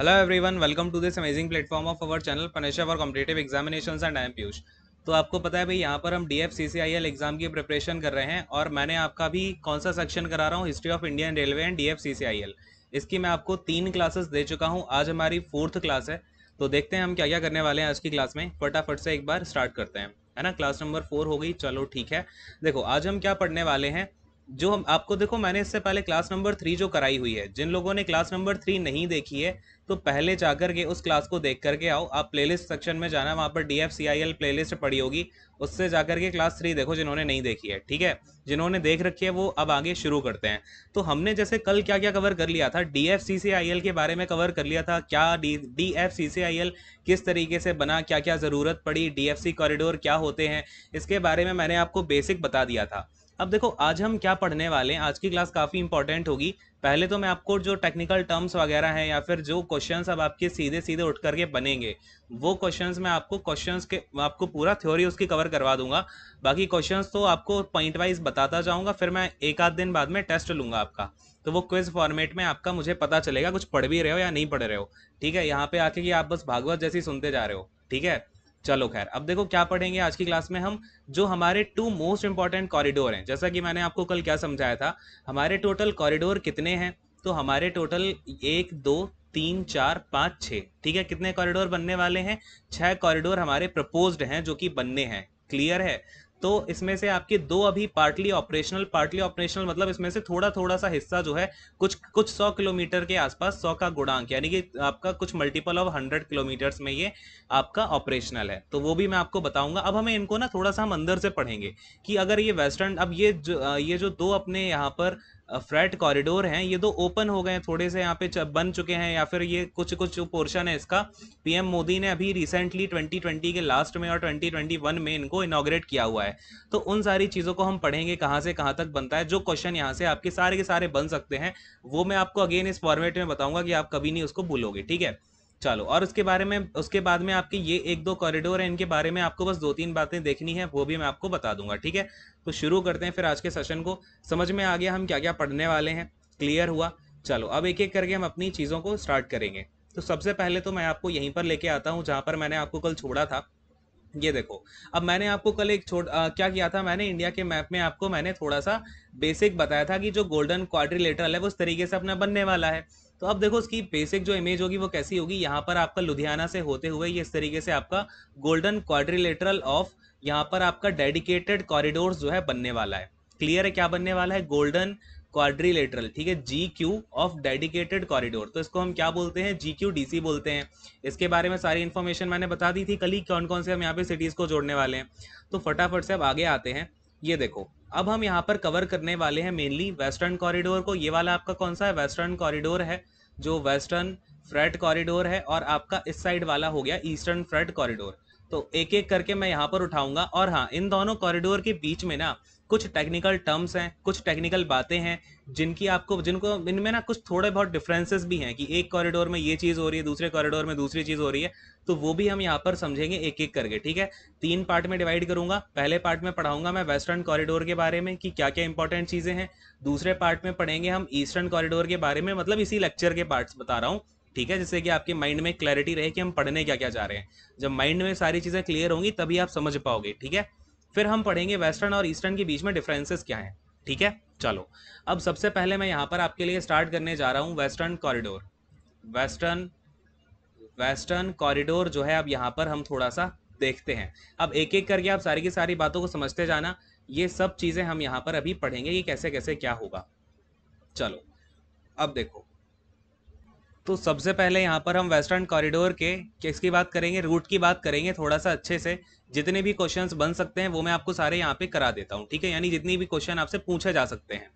hello everyone welcome to this amazing platform of our channel पनेशा for competitive examination and I am Piyush तो आपको पता है भाई यहाँ पर हम D F C C I L exam की प्रिपरेशन कर रहे हैं और मैंने आपका भी कौन सा सेक्शन करा रहा हूँ history of Indian railway and D F C C I L इसकी मैं आपको तीन क्लासेस दे चुका हूँ आज हमारी फोर्थ क्लास है तो देखते हैं हम क्या क्या करने वाले हैं आज की क्लास में फटाफट से एक बार स्टार्ट करते हैं है ना क्लास नंबर फोर हो गई चलो ठीक है देखो आज हम क्या पढ़ने वाले हैं जो हम आपको देखो मैंने इससे पहले क्लास नंबर थ्री जो कराई हुई है जिन लोगों ने क्लास नंबर थ्री नहीं देखी है तो पहले कर के उस क्लास को देख करके आओ आप प्लेलिस्ट सेक्शन में जाना वहाँ पर D F C I L playlist पड़ी होगी उससे कर के क्लास थ्री देखो जिन्होंने नहीं देखी है ठीक है जिन्होंने देख रखी है वो अब आगे शुरू करते हैं तो हमने जैसे कल क्या क्या कवर कर लिया था D F C C I L के बारे में कवर कर लिया था क्या D D F C C I L किस तरीके से बना क्या क्या ज़रूरत पड़ी डी एफ सी कॉरिडोर क्या होते हैं इसके बारे में मैंने आपको बेसिक बता दिया था अब देखो आज हम क्या पढ़ने वाले हैं आज की क्लास काफ़ी इंपॉर्टेंट होगी पहले तो मैं आपको जो टेक्निकल टर्म्स वगैरह हैं या फिर जो क्वेश्चंस अब आपके सीधे सीधे उठ करके बनेंगे वो क्वेश्चंस मैं आपको क्वेश्चंस के आपको पूरा थ्योरी उसकी कवर करवा दूंगा बाकी क्वेश्चंस तो आपको पॉइंट वाइज बताता जाऊंगा फिर मैं एक आध दिन बाद में टेस्ट लूंगा आपका तो वो क्विज फॉर्मेट में आपका मुझे पता चलेगा कुछ पढ़ भी रहे हो या नहीं पढ़ रहे हो ठीक है यहाँ पे आके कि आप बस भागवत जैसी सुनते जा रहे हो ठीक है चलो खैर अब देखो क्या पढ़ेंगे आज की क्लास में हम जो हमारे टू मोस्ट इंपॉर्टेंट कॉरिडोर हैं जैसा कि मैंने आपको कल क्या समझाया था हमारे टोटल कॉरिडोर कितने हैं तो हमारे टोटल एक दो तीन चार पाँच छः ठीक है कितने कॉरिडोर बनने वाले हैं छः कॉरिडोर हमारे प्रपोज्ड हैं जो कि बनने हैं क्लियर है तो इसमें से आपके दो अभी पार्टली ऑपरेशनल पार्टली ऑपरेशनल मतलब इसमें से थोड़ा थोड़ा सा हिस्सा जो है कुछ कुछ सौ किलोमीटर के आसपास सौ का गुणांक यानी कि आपका कुछ मल्टीपल ऑफ हंड्रेड किलोमीटर्स में ये आपका ऑपरेशनल है तो वो भी मैं आपको बताऊंगा अब हमें इनको ना थोड़ा सा हम अंदर से पढ़ेंगे कि अगर ये वेस्टर्न अब ये जो ये जो दो अपने यहाँ पर फ्लैट कॉरिडोर हैं ये तो ओपन हो गए हैं थोड़े से यहाँ पे बन चुके हैं या फिर ये कुछ कुछ पोर्शन है इसका पीएम मोदी ने अभी रिसेंटली 2020 के लास्ट में और 2021 में इनको इनाग्रेट किया हुआ है तो उन सारी चीज़ों को हम पढ़ेंगे कहाँ से कहाँ तक बनता है जो क्वेश्चन यहाँ से आपके सारे के सारे बन सकते हैं वो मैं आपको अगेन इस फॉर्मेट में बताऊँगा कि आप कभी नहीं उसको भूलोगे ठीक है चलो और उसके बारे में उसके बाद में आपके ये एक दो कॉरिडोर है इनके बारे में आपको बस दो तीन बातें देखनी है वो भी मैं आपको बता दूंगा ठीक है तो शुरू करते हैं फिर आज के सेशन को समझ में आ गया हम क्या क्या पढ़ने वाले हैं क्लियर हुआ चलो अब एक एक करके हम अपनी चीज़ों को स्टार्ट करेंगे तो सबसे पहले तो मैं आपको यहीं पर लेके आता हूँ जहाँ पर मैंने आपको कल छोड़ा था ये देखो अब मैंने आपको कल एक छोड़ क्या किया था मैंने इंडिया के मैप में आपको मैंने थोड़ा सा बेसिक बताया था कि जो गोल्डन क्वाड्रिलेटरल है वो उस तरीके से अपना बनने वाला है तो अब देखो उसकी बेसिक जो इमेज होगी वो कैसी होगी यहाँ पर आपका लुधियाना से होते हुए ये इस तरीके से आपका गोल्डन क्वाड्रिलेटरल ऑफ यहाँ पर आपका डेडिकेटेड कॉरिडोर जो है बनने वाला है क्लियर है क्या बनने वाला है गोल्डन क्वाड्रिलेटरल ठीक है G Q of dedicated corridor तो इसको हम क्या बोलते हैं जी क्यू डी सी बोलते हैं इसके बारे में सारी इन्फॉर्मेशन मैंने बता दी थी कल ही कौन कौन से हम यहाँ पे सिटीज़ को जोड़ने वाले हैं तो फटाफट से अब आगे आते हैं ये देखो अब हम यहाँ पर कवर करने वाले हैं मेनली वेस्टर्न कॉरिडोर को ये वाला आपका कौन सा है वेस्टर्न कॉरिडोर है जो वेस्टर्न फ्रेट कॉरिडोर है और आपका इस साइड वाला हो गया ईस्टर्न फ्रेट कॉरिडोर तो एक एक करके मैं यहाँ पर उठाऊंगा और हाँ इन दोनों कॉरिडोर के बीच में ना कुछ टेक्निकल टर्म्स हैं कुछ टेक्निकल बातें हैं जिनकी आपको जिनको इनमें ना कुछ थोड़े बहुत डिफरेंसेस भी हैं कि एक कॉरिडोर में ये चीज़ हो रही है दूसरे कॉरिडोर में दूसरी चीज़ हो रही है तो वो भी हम यहाँ पर समझेंगे एक एक करके ठीक है तीन पार्ट में डिवाइड करूँगा पहले पार्ट में पढ़ाऊँगा मैं वेस्टर्न कॉरिडोर के बारे में कि क्या क्या इंपॉर्टेंट चीज़ें हैं दूसरे पार्ट में पढ़ेंगे हम ईस्टर्न कॉरिडोर के बारे में मतलब इसी लेक्चर के पार्ट्स बता रहा हूँ ठीक है जिससे कि आपके माइंड में क्लैरिटी रहे कि हम पढ़ने क्या क्या जा रहे हैं जब माइंड में सारी चीज़ें क्लियर होंगी तभी आप समझ पाओगे ठीक है फिर हम पढ़ेंगे वेस्टर्न और ईस्टर्न के बीच में डिफरेंसेस क्या हैं ठीक है चलो अब सबसे पहले मैं यहाँ पर आपके लिए स्टार्ट करने जा रहा हूँ western corridor western western corridor जो है अब यहाँ पर हम थोड़ा सा देखते हैं अब एक एक करके आप सारी की सारी बातों को समझते जाना ये सब चीज़ें हम यहाँ पर अभी पढ़ेंगे कि कैसे कैसे क्या होगा चलो अब देखो तो सबसे पहले यहाँ पर हम वेस्टर्न कॉरिडोर के किसकी बात करेंगे रूट की बात करेंगे थोड़ा सा अच्छे से जितने भी क्वेश्चंस बन सकते हैं वो मैं आपको सारे यहाँ पे करा देता हूँ ठीक है यानी जितनी भी क्वेश्चन आपसे पूछे जा सकते हैं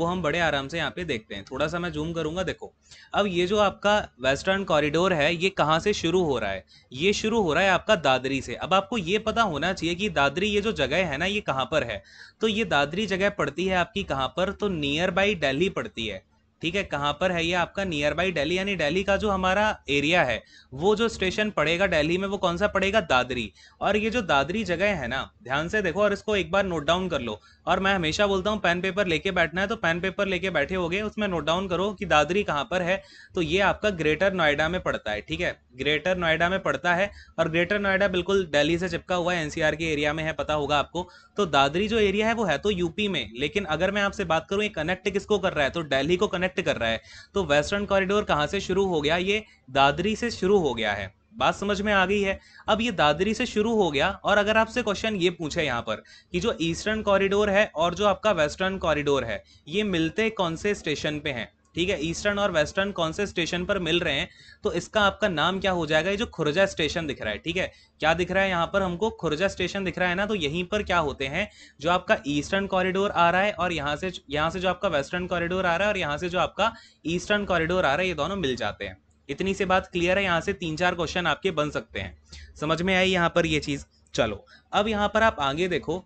वो हम बड़े आराम से यहाँ पे देखते हैं थोड़ा सा मैं जूम करूँगा देखो अब ये जो आपका वेस्टर्न कॉरिडोर है ये कहाँ से शुरू हो रहा है ये शुरू हो रहा है आपका दादरी से अब आपको ये पता होना चाहिए कि दादरी ये जो जगह है ना ये कहाँ पर है तो ये दादरी जगह पड़ती है आपकी कहाँ पर तो नियर बाई डेली पड़ती है ठीक है कहाँ पर है ये आपका नियर बाई डेली यानी डेली का जो हमारा एरिया है वो जो स्टेशन पड़ेगा डेली में वो कौन सा पड़ेगा दादरी और ये जो दादरी जगह है ना ध्यान से देखो और इसको एक बार नोट डाउन कर लो और मैं हमेशा बोलता हूँ पेन पेपर लेके बैठना है तो पेन पेपर लेके बैठे होगे उसमें नोट डाउन करो कि दादरी कहाँ पर है तो ये आपका ग्रेटर नोएडा में पड़ता है ठीक है ग्रेटर नोएडा में पड़ता है और ग्रेटर नोएडा बिल्कुल दिल्ली से चिपका हुआ है एनसीआर के एरिया में है पता होगा आपको तो दादरी जो एरिया है वो है तो यूपी में लेकिन अगर मैं आपसे बात करूँ ये कनेक्ट किसको कर रहा है तो डेली को कनेक्ट कर रहा है तो वेस्टर्न कॉरिडोर कहाँ से शुरू हो गया ये दादरी से शुरू हो गया है बात समझ में आ गई है अब ये दादरी से शुरू हो गया और अगर आपसे क्वेश्चन ये पूछे यहाँ पर कि जो ईस्टर्न कॉरिडोर है और जो आपका वेस्टर्न कॉरिडोर है ये मिलते कौन से स्टेशन पे हैं ठीक है ईस्टर्न और वेस्टर्न कौन से स्टेशन पर मिल रहे हैं तो इसका आपका नाम क्या हो जाएगा ये जो खुर्जा स्टेशन दिख रहा है ठीक है क्या दिख रहा है यहाँ पर हमको खुर्जा स्टेशन दिख रहा है ना तो यहीं पर क्या होते हैं जो आपका ईस्टर्न कॉरिडोर आ रहा है और यहाँ से यहाँ से जो आपका वेस्टर्न कॉरिडोर आ रहा है और यहाँ से जो आपका ईस्टर्न कॉरिडोर आ रहा है ये दोनों मिल जाते हैं इतनी से बात क्लियर है यहाँ से तीन चार क्वेश्चन आपके बन सकते हैं समझ में आई यहाँ पर ये चीज चलो अब यहाँ पर आप आगे देखो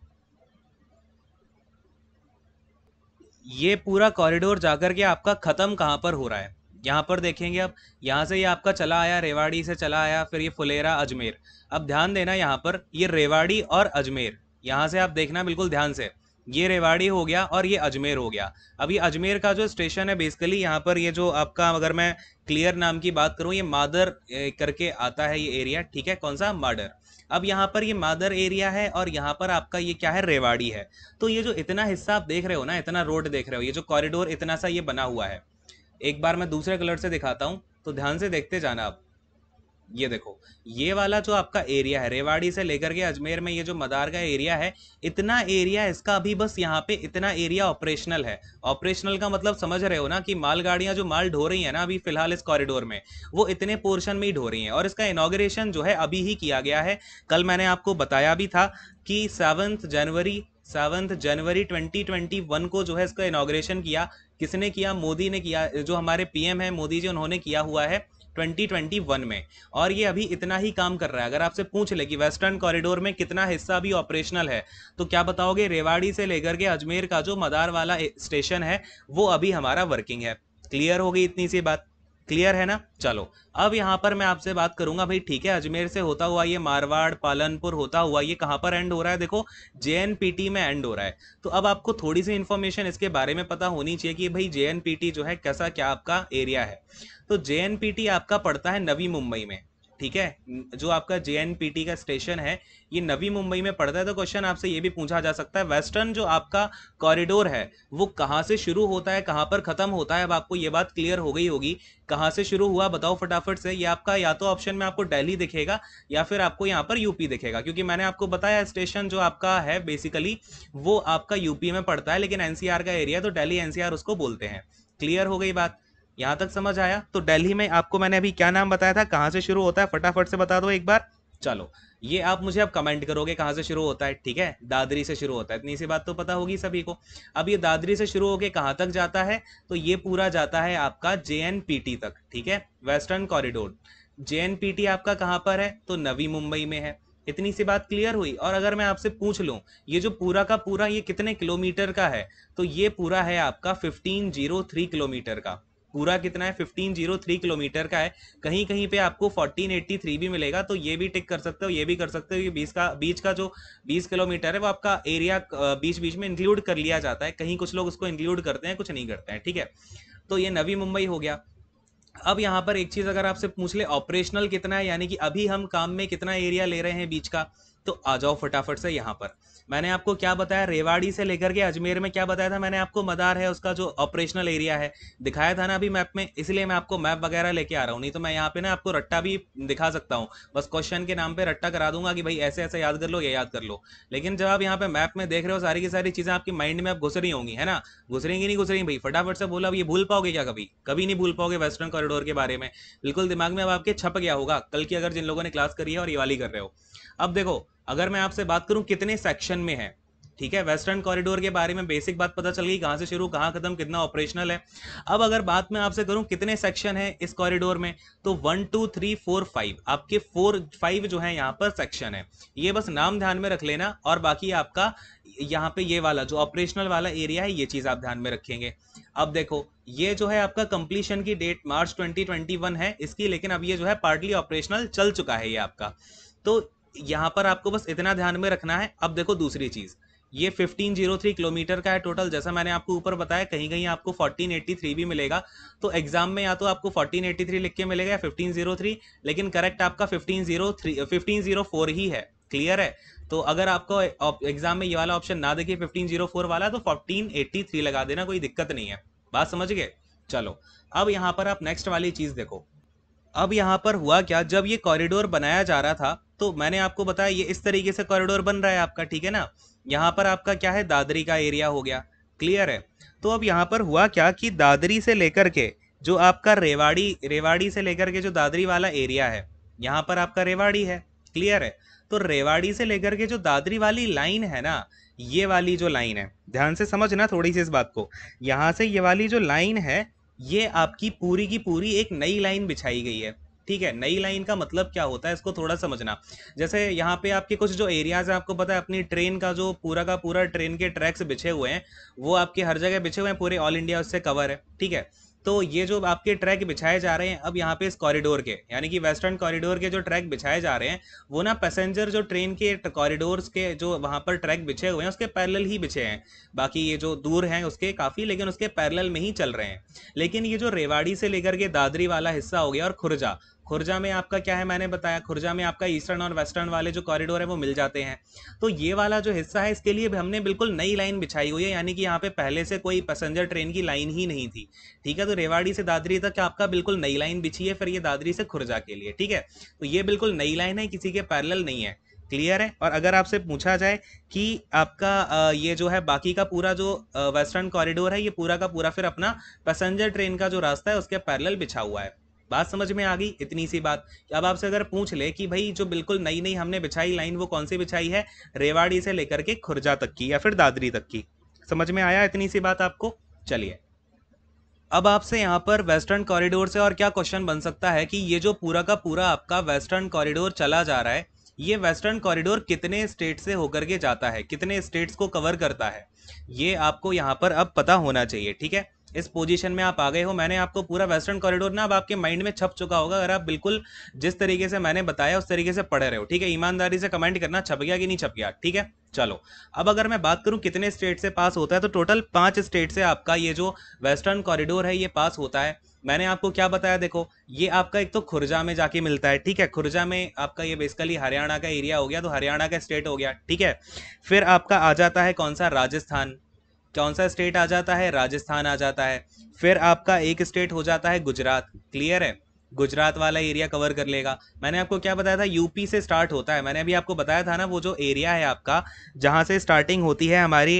ये पूरा कॉरिडोर जाकर के आपका ख़त्म कहाँ पर हो रहा है यहाँ पर देखेंगे अब यहाँ से ये यह आपका चला आया रेवाड़ी से चला आया फिर ये फुलेरा अजमेर अब ध्यान देना यहाँ पर ये रेवाड़ी और अजमेर यहाँ से आप देखना बिल्कुल ध्यान से ये रेवाड़ी हो गया और ये अजमेर हो गया अभी अजमेर का जो स्टेशन है बेसिकली यहाँ पर ये जो आपका अगर मैं क्लियर नाम की बात करूँ ये मादर करके आता है ये एरिया ठीक है कौन सा मादर अब यहाँ पर ये मादर एरिया है और यहाँ पर आपका ये क्या है रेवाड़ी है तो ये जो इतना हिस्सा आप देख रहे हो ना इतना रोड देख रहे हो ये जो कॉरिडोर इतना सा ये बना हुआ है एक बार मैं दूसरे कलर से दिखाता हूँ तो ध्यान से देखते जाना आप ये देखो ये वाला जो आपका एरिया है रेवाड़ी से लेकर के अजमेर में ये जो मदार का एरिया है इतना एरिया इसका अभी बस यहाँ पे इतना एरिया ऑपरेशनल है ऑपरेशनल का मतलब समझ रहे हो ना कि मालगाड़ियाँ जो माल ढो रही है ना अभी फिलहाल इस कॉरिडोर में वो इतने पोर्शन में ही ढो रही हैं और इसका इनाग्रेशन जो है अभी ही किया गया है कल मैंने आपको बताया भी था कि सेवन्थ जनवरी सेवन्थ जनवरी 2021 को जो है इसका इनाग्रेशन किया किसने किया मोदी ने किया जो हमारे पीएम है मोदी जी उन्होंने किया हुआ है 2021 में और ये अभी इतना ही काम कर रहा है अगर आपसे पूछ ले कि वेस्टर्न कॉरिडोर में कितना हिस्सा अभी ऑपरेशनल है तो क्या बताओगे रेवाड़ी से लेकर के अजमेर का जो मदार वाला स्टेशन है वो अभी हमारा वर्किंग है क्लियर हो गई इतनी सी बात क्लियर है ना चलो अब यहाँ पर मैं आपसे बात करूंगा भाई ठीक है अजमेर से होता हुआ ये मारवाड़ पालनपुर होता हुआ ये कहाँ पर एंड हो रहा है देखो जे में एंड हो रहा है तो अब आपको थोड़ी सी इन्फॉर्मेशन इसके बारे में पता होनी चाहिए कि भाई जे जो है कैसा क्या आपका एरिया है तो जे आपका पड़ता है नवी मुंबई में ठीक है जो आपका जे का स्टेशन है ये नवी मुंबई में पड़ता है तो क्वेश्चन आपसे ये भी पूछा जा सकता है वेस्टर्न जो आपका कॉरिडोर है वो कहाँ से शुरू होता है कहाँ पर खत्म होता है अब आपको ये बात क्लियर हो गई होगी कहाँ से शुरू हुआ बताओ फटाफट से ये आपका या तो ऑप्शन में आपको डेली दिखेगा या फिर आपको यहाँ पर यूपी दिखेगा क्योंकि मैंने आपको बताया स्टेशन जो आपका है बेसिकली वो आपका यूपी में पड़ता है लेकिन एनसीआर का एरिया तो डेली एनसीआर उसको बोलते हैं क्लियर हो गई बात यहां तक समझ आया तो दिल्ली में आपको मैंने अभी क्या नाम बताया था कहां से शुरू होता है फटाफट से बता दो एक बार चलो ये आप मुझे अब कमेंट करोगे कहां से शुरू होता है ठीक है दादरी से शुरू होता है इतनी सी बात तो पता होगी सभी को अब ये दादरी से शुरू होके कहां तक जाता है तो ये पूरा जाता है आपका जे तक ठीक है वेस्टर्न कॉरिडोर जे आपका कहाँ पर है तो नवी मुंबई में है इतनी सी बात क्लियर हुई और अगर मैं आपसे पूछ लू ये जो पूरा का पूरा ये कितने किलोमीटर का है तो ये पूरा है आपका 1503 किलोमीटर का पूरा कितना है फिफ्टीन जीरो थ्री किलोमीटर का है कहीं कहीं पे आपको फोर्टीन एट्टी थ्री भी मिलेगा तो ये भी टिक कर सकते हो ये भी कर सकते हो कि बीस का बीच का जो बीस किलोमीटर है वो आपका एरिया बीच बीच में इंक्लूड कर लिया जाता है कहीं कुछ लोग उसको इंक्लूड करते हैं कुछ नहीं करते हैं ठीक है तो ये नवी मुंबई हो गया अब यहाँ पर एक चीज़ अगर आपसे पूछ ले ऑपरेशनल कितना है यानी कि अभी हम काम में कितना एरिया ले रहे हैं बीच का तो आ जाओ फटाफट से यहाँ पर मैंने आपको क्या बताया रेवाड़ी से लेकर के अजमेर में क्या बताया था मैंने आपको मदार है उसका जो ऑपरेशनल एरिया है दिखाया था ना अभी मैप में इसलिए मैं आपको मैप वगैरह लेके आ रहा हूँ नहीं तो मैं यहाँ पे ना आपको रट्टा भी दिखा सकता हूँ बस क्वेश्चन के नाम पे रट्टा करा दूंगा कि भाई ऐसे ऐसे याद कर लो ये याद कर लो लेकिन जब आप यहाँ पे मैप में देख रहे हो सारी की सारी चीज़ें आपकी माइंड में आप घुस रही होंगी है ना घुसरेंगी नहीं घुसरेंगी भाई फटाफट से बोला अब ये भूल पाओगे क्या कभी कभी नहीं भूल पाओगे वेस्टर्न कॉरिडोर के बारे में बिल्कुल दिमाग में अब आपके छप गया होगा कल की अगर जिन लोगों ने क्लास करी है और ये वाली कर रहे हो अब देखो अगर मैं आपसे बात करूं कितने सेक्शन में है ठीक है वेस्टर्न कॉरिडोर के बारे में बेसिक बात पता चल गई कहाँ से शुरू कहाँ खत्म कितना ऑपरेशनल है अब अगर बात मैं आपसे करूँ कितने सेक्शन है इस कॉरिडोर में तो one two three four five आपके फोर फाइव जो है यहाँ पर सेक्शन है ये बस नाम ध्यान में रख लेना और बाकी आपका यहाँ पे ये वाला जो ऑपरेशनल वाला एरिया है ये चीज़ आप ध्यान में रखेंगे अब देखो ये जो है आपका कंप्लीशन की डेट मार्च ट्वेंटी है इसकी लेकिन अब ये जो है पार्टली ऑपरेशनल चल चुका है ये आपका तो यहाँ पर आपको बस इतना ध्यान में रखना है अब देखो दूसरी चीज़ ये 1503 किलोमीटर का है टोटल जैसा मैंने आपको ऊपर बताया कहीं कहीं आपको 1483 भी मिलेगा तो एग्जाम में या तो आपको 1483 लिख के मिलेगा या 1503 लेकिन करेक्ट आपका 1503 1504 ही है क्लियर है तो अगर आपको एग्जाम में ये वाला ऑप्शन ना देखिए 1504 वाला तो 1483 लगा देना कोई दिक्कत नहीं है बात समझ गए चलो अब यहाँ पर आप नेक्स्ट वाली चीज़ देखो अब यहाँ पर हुआ क्या जब ये कॉरिडोर बनाया जा रहा था तो मैंने आपको बताया ये इस तरीके से कॉरिडोर बन रहा है आपका ठीक है ना यहाँ पर आपका क्या है दादरी का एरिया हो गया क्लियर है तो अब यहाँ पर हुआ क्या कि दादरी से लेकर के जो आपका रेवाड़ी रेवाड़ी से लेकर के जो दादरी वाला एरिया है यहाँ पर आपका रेवाड़ी है क्लियर है तो रेवाड़ी से लेकर के जो दादरी वाली लाइन है ना ये वाली जो लाइन है ध्यान से समझना थोड़ी सी इस बात को यहाँ से ये वाली जो लाइन है ये आपकी पूरी की पूरी एक नई लाइन बिछाई गई है ठीक है नई लाइन का मतलब क्या होता है इसको थोड़ा समझना जैसे यहाँ पे आपके कुछ जो एरियाज हैं आपको पता है अपनी ट्रेन का जो पूरा का पूरा ट्रेन के ट्रैक्स बिछे हुए हैं वो आपके हर जगह बिछे हुए हैं पूरे ऑल इंडिया उससे कवर है ठीक है तो ये जो आपके ट्रैक बिछाए जा रहे हैं अब यहाँ पे इस कॉरिडोर के यानी कि वेस्टर्न कॉरिडोर के जो ट्रैक बिछाए जा रहे हैं वो ना पैसेंजर जो ट्रेन के कॉरिडोर्स के जो वहाँ पर ट्रैक बिछे हुए हैं उसके पैरेलल ही बिछे हैं बाकी ये जो दूर हैं उसके काफ़ी लेकिन उसके पैरेलल में ही चल रहे हैं लेकिन ये जो रेवाड़ी से लेकर के दादरी वाला हिस्सा हो गया और खुरजा खुर्जा में आपका क्या है मैंने बताया खुर्जा में आपका ईस्टर्न और वेस्टर्न वाले जो कॉरिडोर है वो मिल जाते हैं तो ये वाला जो हिस्सा है इसके लिए हमने बिल्कुल नई लाइन बिछाई हुई है यानी कि यहाँ पे पहले से कोई पैसेंजर ट्रेन की लाइन ही नहीं थी ठीक है तो रेवाड़ी से दादरी तक आपका बिल्कुल नई लाइन बिछी है फिर ये दादरी से खुर्जा के लिए ठीक है तो ये बिल्कुल नई लाइन है किसी के पैरल नहीं है क्लियर है और अगर आपसे पूछा जाए कि आपका ये जो है बाकी का पूरा जो वेस्टर्न कॉरिडोर है ये पूरा का पूरा फिर अपना पैसेंजर ट्रेन का जो रास्ता है उसके पैरल बिछा हुआ है बात समझ में आ गई इतनी सी बात अब आपसे अगर पूछ ले कि भाई जो बिल्कुल नई नई हमने बिछाई लाइन वो कौन सी बिछाई है रेवाड़ी से लेकर के खुर्जा तक की या फिर दादरी तक की समझ में आया इतनी सी बात आपको चलिए अब आपसे यहाँ पर वेस्टर्न कॉरिडोर से और क्या क्वेश्चन बन सकता है कि ये जो पूरा का पूरा आपका वेस्टर्न कॉरिडोर चला जा रहा है ये वेस्टर्न कॉरिडोर कितने स्टेट से होकर के जाता है कितने स्टेट्स को कवर करता है ये आपको यहाँ पर अब पता होना चाहिए ठीक है इस पोजीशन में आप आ गए हो मैंने आपको पूरा वेस्टर्न कॉरिडोर ना अब आपके माइंड में छप चुका होगा अगर आप बिल्कुल जिस तरीके से मैंने बताया उस तरीके से पढ़े रहे हो ठीक है ईमानदारी से कमेंट करना छप गया कि नहीं छप गया ठीक है चलो अब अगर मैं बात करूं कितने स्टेट से पास होता है तो टोटल पांच स्टेट से आपका ये जो वेस्टर्न कॉरिडोर है ये पास होता है मैंने आपको क्या बताया देखो ये आपका एक तो खुर्जा में जाके मिलता है ठीक है खुर्जा में आपका ये बेसिकली हरियाणा का एरिया हो गया तो हरियाणा का स्टेट हो गया ठीक है फिर आपका आ जाता है कौन सा राजस्थान कौन सा स्टेट आ जाता है राजस्थान आ जाता है फिर आपका एक स्टेट हो जाता है गुजरात क्लियर है गुजरात वाला एरिया कवर कर लेगा मैंने आपको क्या बताया था यूपी से स्टार्ट होता है मैंने अभी आपको बताया था ना वो जो एरिया है आपका जहाँ से स्टार्टिंग होती है हमारी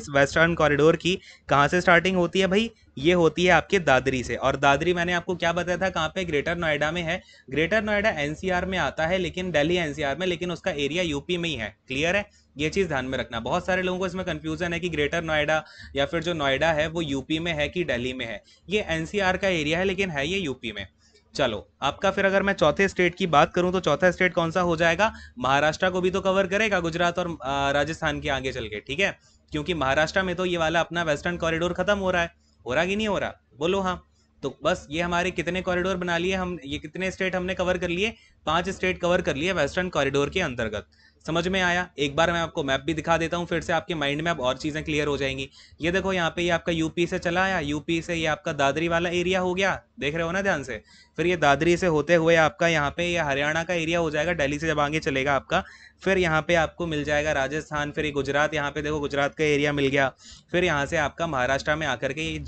इस वेस्टर्न कॉरिडोर की कहाँ से स्टार्टिंग होती है भाई ये होती है आपके दादरी से और दादरी मैंने आपको क्या बताया था कहाँ पे ग्रेटर नोएडा में है ग्रेटर नोएडा एनसीआर में आता है लेकिन दिल्ली एनसीआर में लेकिन उसका एरिया यूपी में ही है क्लियर है ये चीज़ ध्यान में रखना बहुत सारे लोगों को इसमें कन्फ्यूजन है कि ग्रेटर नोएडा या फिर जो नोएडा है वो यूपी में है कि दिल्ली में है ये एनसीआर का एरिया है लेकिन है ये यूपी में चलो आपका फिर अगर मैं चौथे स्टेट की बात करूं तो चौथा स्टेट कौन सा हो जाएगा महाराष्ट्र को भी तो कवर करेगा गुजरात और राजस्थान के आगे चल के ठीक है क्योंकि महाराष्ट्र में तो ये वाला अपना वेस्टर्न कॉरिडोर खत्म हो रहा है हो रहा कि नहीं हो रहा बोलो हाँ तो बस ये हमारे कितने कॉरिडोर बना लिए हम ये कितने स्टेट हमने कवर कर लिए पांच स्टेट कवर कर लिए वेस्टर्न कॉरिडोर के अंतर्गत समझ में आया एक बार मैं आपको मैप भी दिखा देता हूँ फिर से आपके माइंड में अब और चीज़ें क्लियर हो जाएंगी ये देखो यहाँ पे ये आपका यूपी से चला आया यूपी से ये आपका दादरी वाला एरिया हो गया देख रहे हो ना ध्यान से फिर ये दादरी से होते हुए आपका यहाँ पे ये हरियाणा का एरिया हो जाएगा डेली से जब आगे चलेगा आपका फिर यहाँ पे आपको मिल जाएगा राजस्थान फिर ये गुजरात यहाँ पे देखो गुजरात का एरिया मिल गया फिर यहाँ से आपका महाराष्ट्र में आकर के ये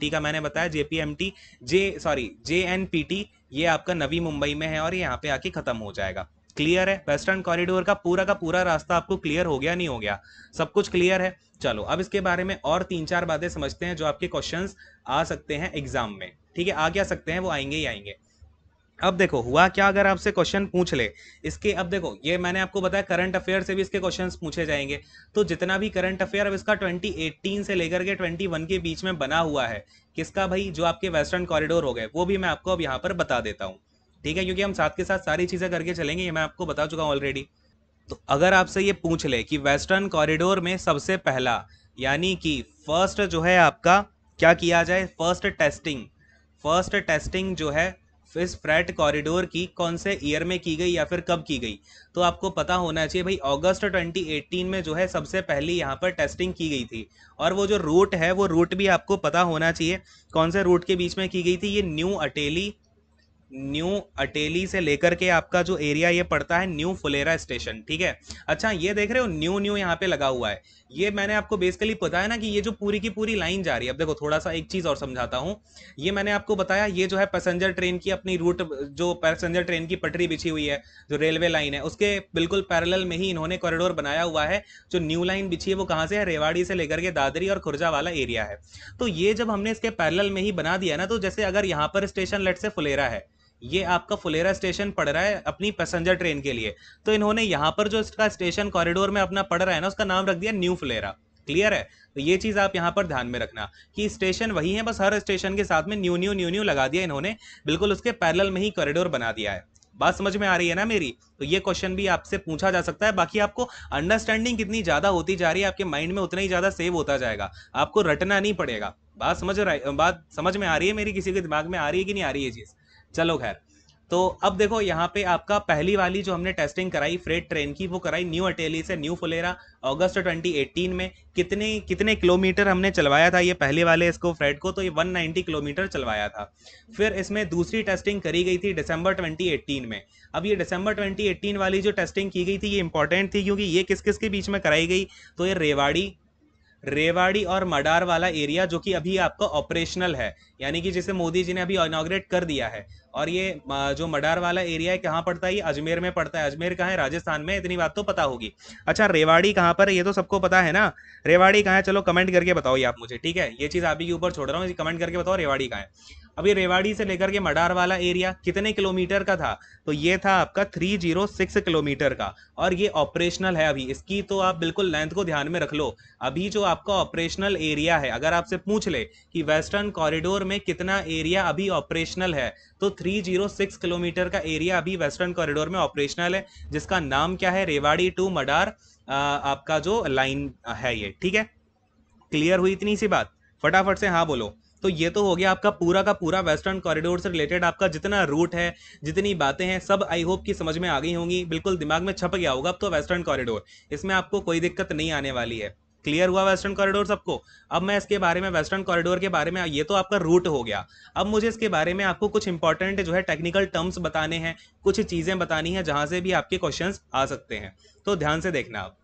जे का मैंने बताया जे जे सॉरी जे ये आपका नवी मुंबई में है और यहाँ पे आके ख़त्म हो जाएगा क्लियर है वेस्टर्न कॉरिडोर का पूरा का पूरा रास्ता आपको क्लियर हो गया नहीं हो गया सब कुछ क्लियर है चलो अब इसके बारे में और तीन चार बातें समझते हैं जो आपके क्वेश्चन आ सकते हैं एग्जाम में ठीक है आ क्या सकते हैं वो आएंगे ही आएंगे अब देखो हुआ क्या अगर आपसे क्वेश्चन पूछ ले इसके अब देखो ये मैंने आपको बताया करंट अफेयर से भी इसके क्वेश्चन पूछे जाएंगे तो जितना भी करंट अफेयर अब इसका 2018 से लेकर के 21 के बीच में बना हुआ है किसका भाई जो आपके वेस्टर्न कॉरिडोर हो गए वो भी मैं आपको अब यहाँ पर बता देता हूँ ठीक है क्योंकि हम साथ के साथ सारी चीज़ें करके चलेंगे ये मैं आपको बता चुका हूँ ऑलरेडी तो अगर आपसे ये पूछ ले कि वेस्टर्न कॉरिडोर में सबसे पहला यानी कि फर्स्ट जो है आपका क्या किया जाए फर्स्ट टेस्टिंग फर्स्ट टेस्टिंग जो है इस फ्रेट कॉरिडोर की कौन से ईयर में की गई या फिर कब की गई तो आपको पता होना चाहिए भाई अगस्त 2018 में जो है सबसे पहली यहाँ पर टेस्टिंग की गई थी और वो जो रूट है वो रूट भी आपको पता होना चाहिए कौन से रूट के बीच में की गई थी ये न्यू अटेली न्यू अटेली से लेकर के आपका जो एरिया ये पड़ता है न्यू फुलेरा स्टेशन ठीक है अच्छा ये देख रहे हो न्यू न्यू यहाँ पे लगा हुआ है ये मैंने आपको बेसिकली बताया ना कि ये जो पूरी की पूरी लाइन जा रही है अब देखो थोड़ा सा एक चीज़ और समझाता हूँ ये मैंने आपको बताया ये जो है पैसेंजर ट्रेन की अपनी रूट जो पैसेंजर ट्रेन की पटरी बिछी हुई है जो रेलवे लाइन है उसके बिल्कुल पैरल में ही इन्होंने कॉरिडोर बनाया हुआ है जो न्यू लाइन बिछी है वो कहाँ से है रेवाड़ी से लेकर के दादरी और खुर्जा वाला एरिया है तो ये जब हमने इसके पैरल में ही बना दिया ना तो जैसे अगर यहाँ पर स्टेशन लट से फुलेरा है ये आपका फुलेरा स्टेशन पड़ रहा है अपनी पैसेंजर ट्रेन के लिए तो इन्होंने यहाँ पर जो इसका स्टेशन कॉरिडोर में अपना पड़ रहा है ना उसका नाम रख दिया न्यू फुलेरा क्लियर है तो ये चीज़ आप यहाँ पर ध्यान में रखना कि स्टेशन वही है बस हर स्टेशन के साथ में न्यू न्यू न्यू न्यू लगा दिया इन्होंने बिल्कुल उसके पैरल में ही कॉरिडोर बना दिया है बात समझ में आ रही है ना मेरी तो ये क्वेश्चन भी आपसे पूछा जा सकता है बाकी आपको अंडरस्टैंडिंग कितनी ज़्यादा होती जा रही है आपके माइंड में उतना ही ज़्यादा सेव होता जाएगा आपको रटना नहीं पड़ेगा बात समझ रहा बात समझ में आ रही है मेरी किसी के दिमाग में आ रही है कि नहीं आ रही है चीज़ चलो खैर तो अब देखो यहाँ पे आपका पहली वाली जो हमने टेस्टिंग कराई फ्रेट ट्रेन की वो कराई न्यू अटेली से न्यू फुलेरा अगस्त 2018 में कितने कितने किलोमीटर हमने चलवाया था ये पहले वाले इसको फ्रेट को तो ये 190 किलोमीटर चलवाया था फिर इसमें दूसरी टेस्टिंग करी गई थी दिसंबर 2018 में अब ये दिसंबर 2018 वाली जो टेस्टिंग की गई थी ये इंपॉर्टेंट थी क्योंकि ये किस किस के बीच में कराई गई तो ये रेवाड़ी रेवाड़ी और मडार वाला एरिया जो कि अभी आपका ऑपरेशनल है यानी कि जिसे मोदी जी ने अभी इनाग्रेट कर दिया है और ये जो मडार वाला एरिया है कहाँ पड़ता है ये अजमेर में पड़ता है अजमेर कहाँ है राजस्थान में इतनी बात तो पता होगी अच्छा रेवाड़ी कहाँ पर है ये तो सबको पता है ना रेवाड़ी कहाँ है चलो कमेंट करके बताओ ये आप मुझे ठीक है ये चीज़ आप ही के ऊपर छोड़ रहा हूँ कमेंट करके बताओ रेवाड़ी कहाँ है अब ये रेवाड़ी से लेकर के मडार वाला एरिया कितने किलोमीटर का था तो ये था आपका 306 किलोमीटर का और ये ऑपरेशनल है अभी इसकी तो आप बिल्कुल लेंथ को ध्यान में रख लो अभी जो आपका ऑपरेशनल एरिया है अगर आपसे पूछ ले कि वेस्टर्न कॉरिडोर में कितना एरिया अभी ऑपरेशनल है तो 306 किलोमीटर का एरिया अभी वेस्टर्न कॉरिडोर में ऑपरेशनल है जिसका नाम क्या है रेवाड़ी टू मडार आपका जो लाइन है ये ठीक है क्लियर हुई इतनी सी बात फटाफट से हाँ बोलो तो ये तो हो गया आपका पूरा का पूरा वेस्टर्न कॉरिडोर से रिलेटेड आपका जितना रूट है जितनी बातें हैं सब आई होप की समझ में आ गई होंगी बिल्कुल दिमाग में छप गया होगा अब तो वेस्टर्न कॉरिडोर इसमें आपको कोई दिक्कत नहीं आने वाली है क्लियर हुआ वेस्टर्न कॉरिडोर सबको अब मैं इसके बारे में वेस्टर्न कॉरिडोर के बारे में ये तो आपका रूट हो गया अब मुझे इसके बारे में आपको कुछ इंपॉर्टेंट जो है टेक्निकल टर्म्स बताने हैं कुछ चीज़ें बतानी है जहां से भी आपके क्वेश्चन आ सकते हैं तो ध्यान से देखना आप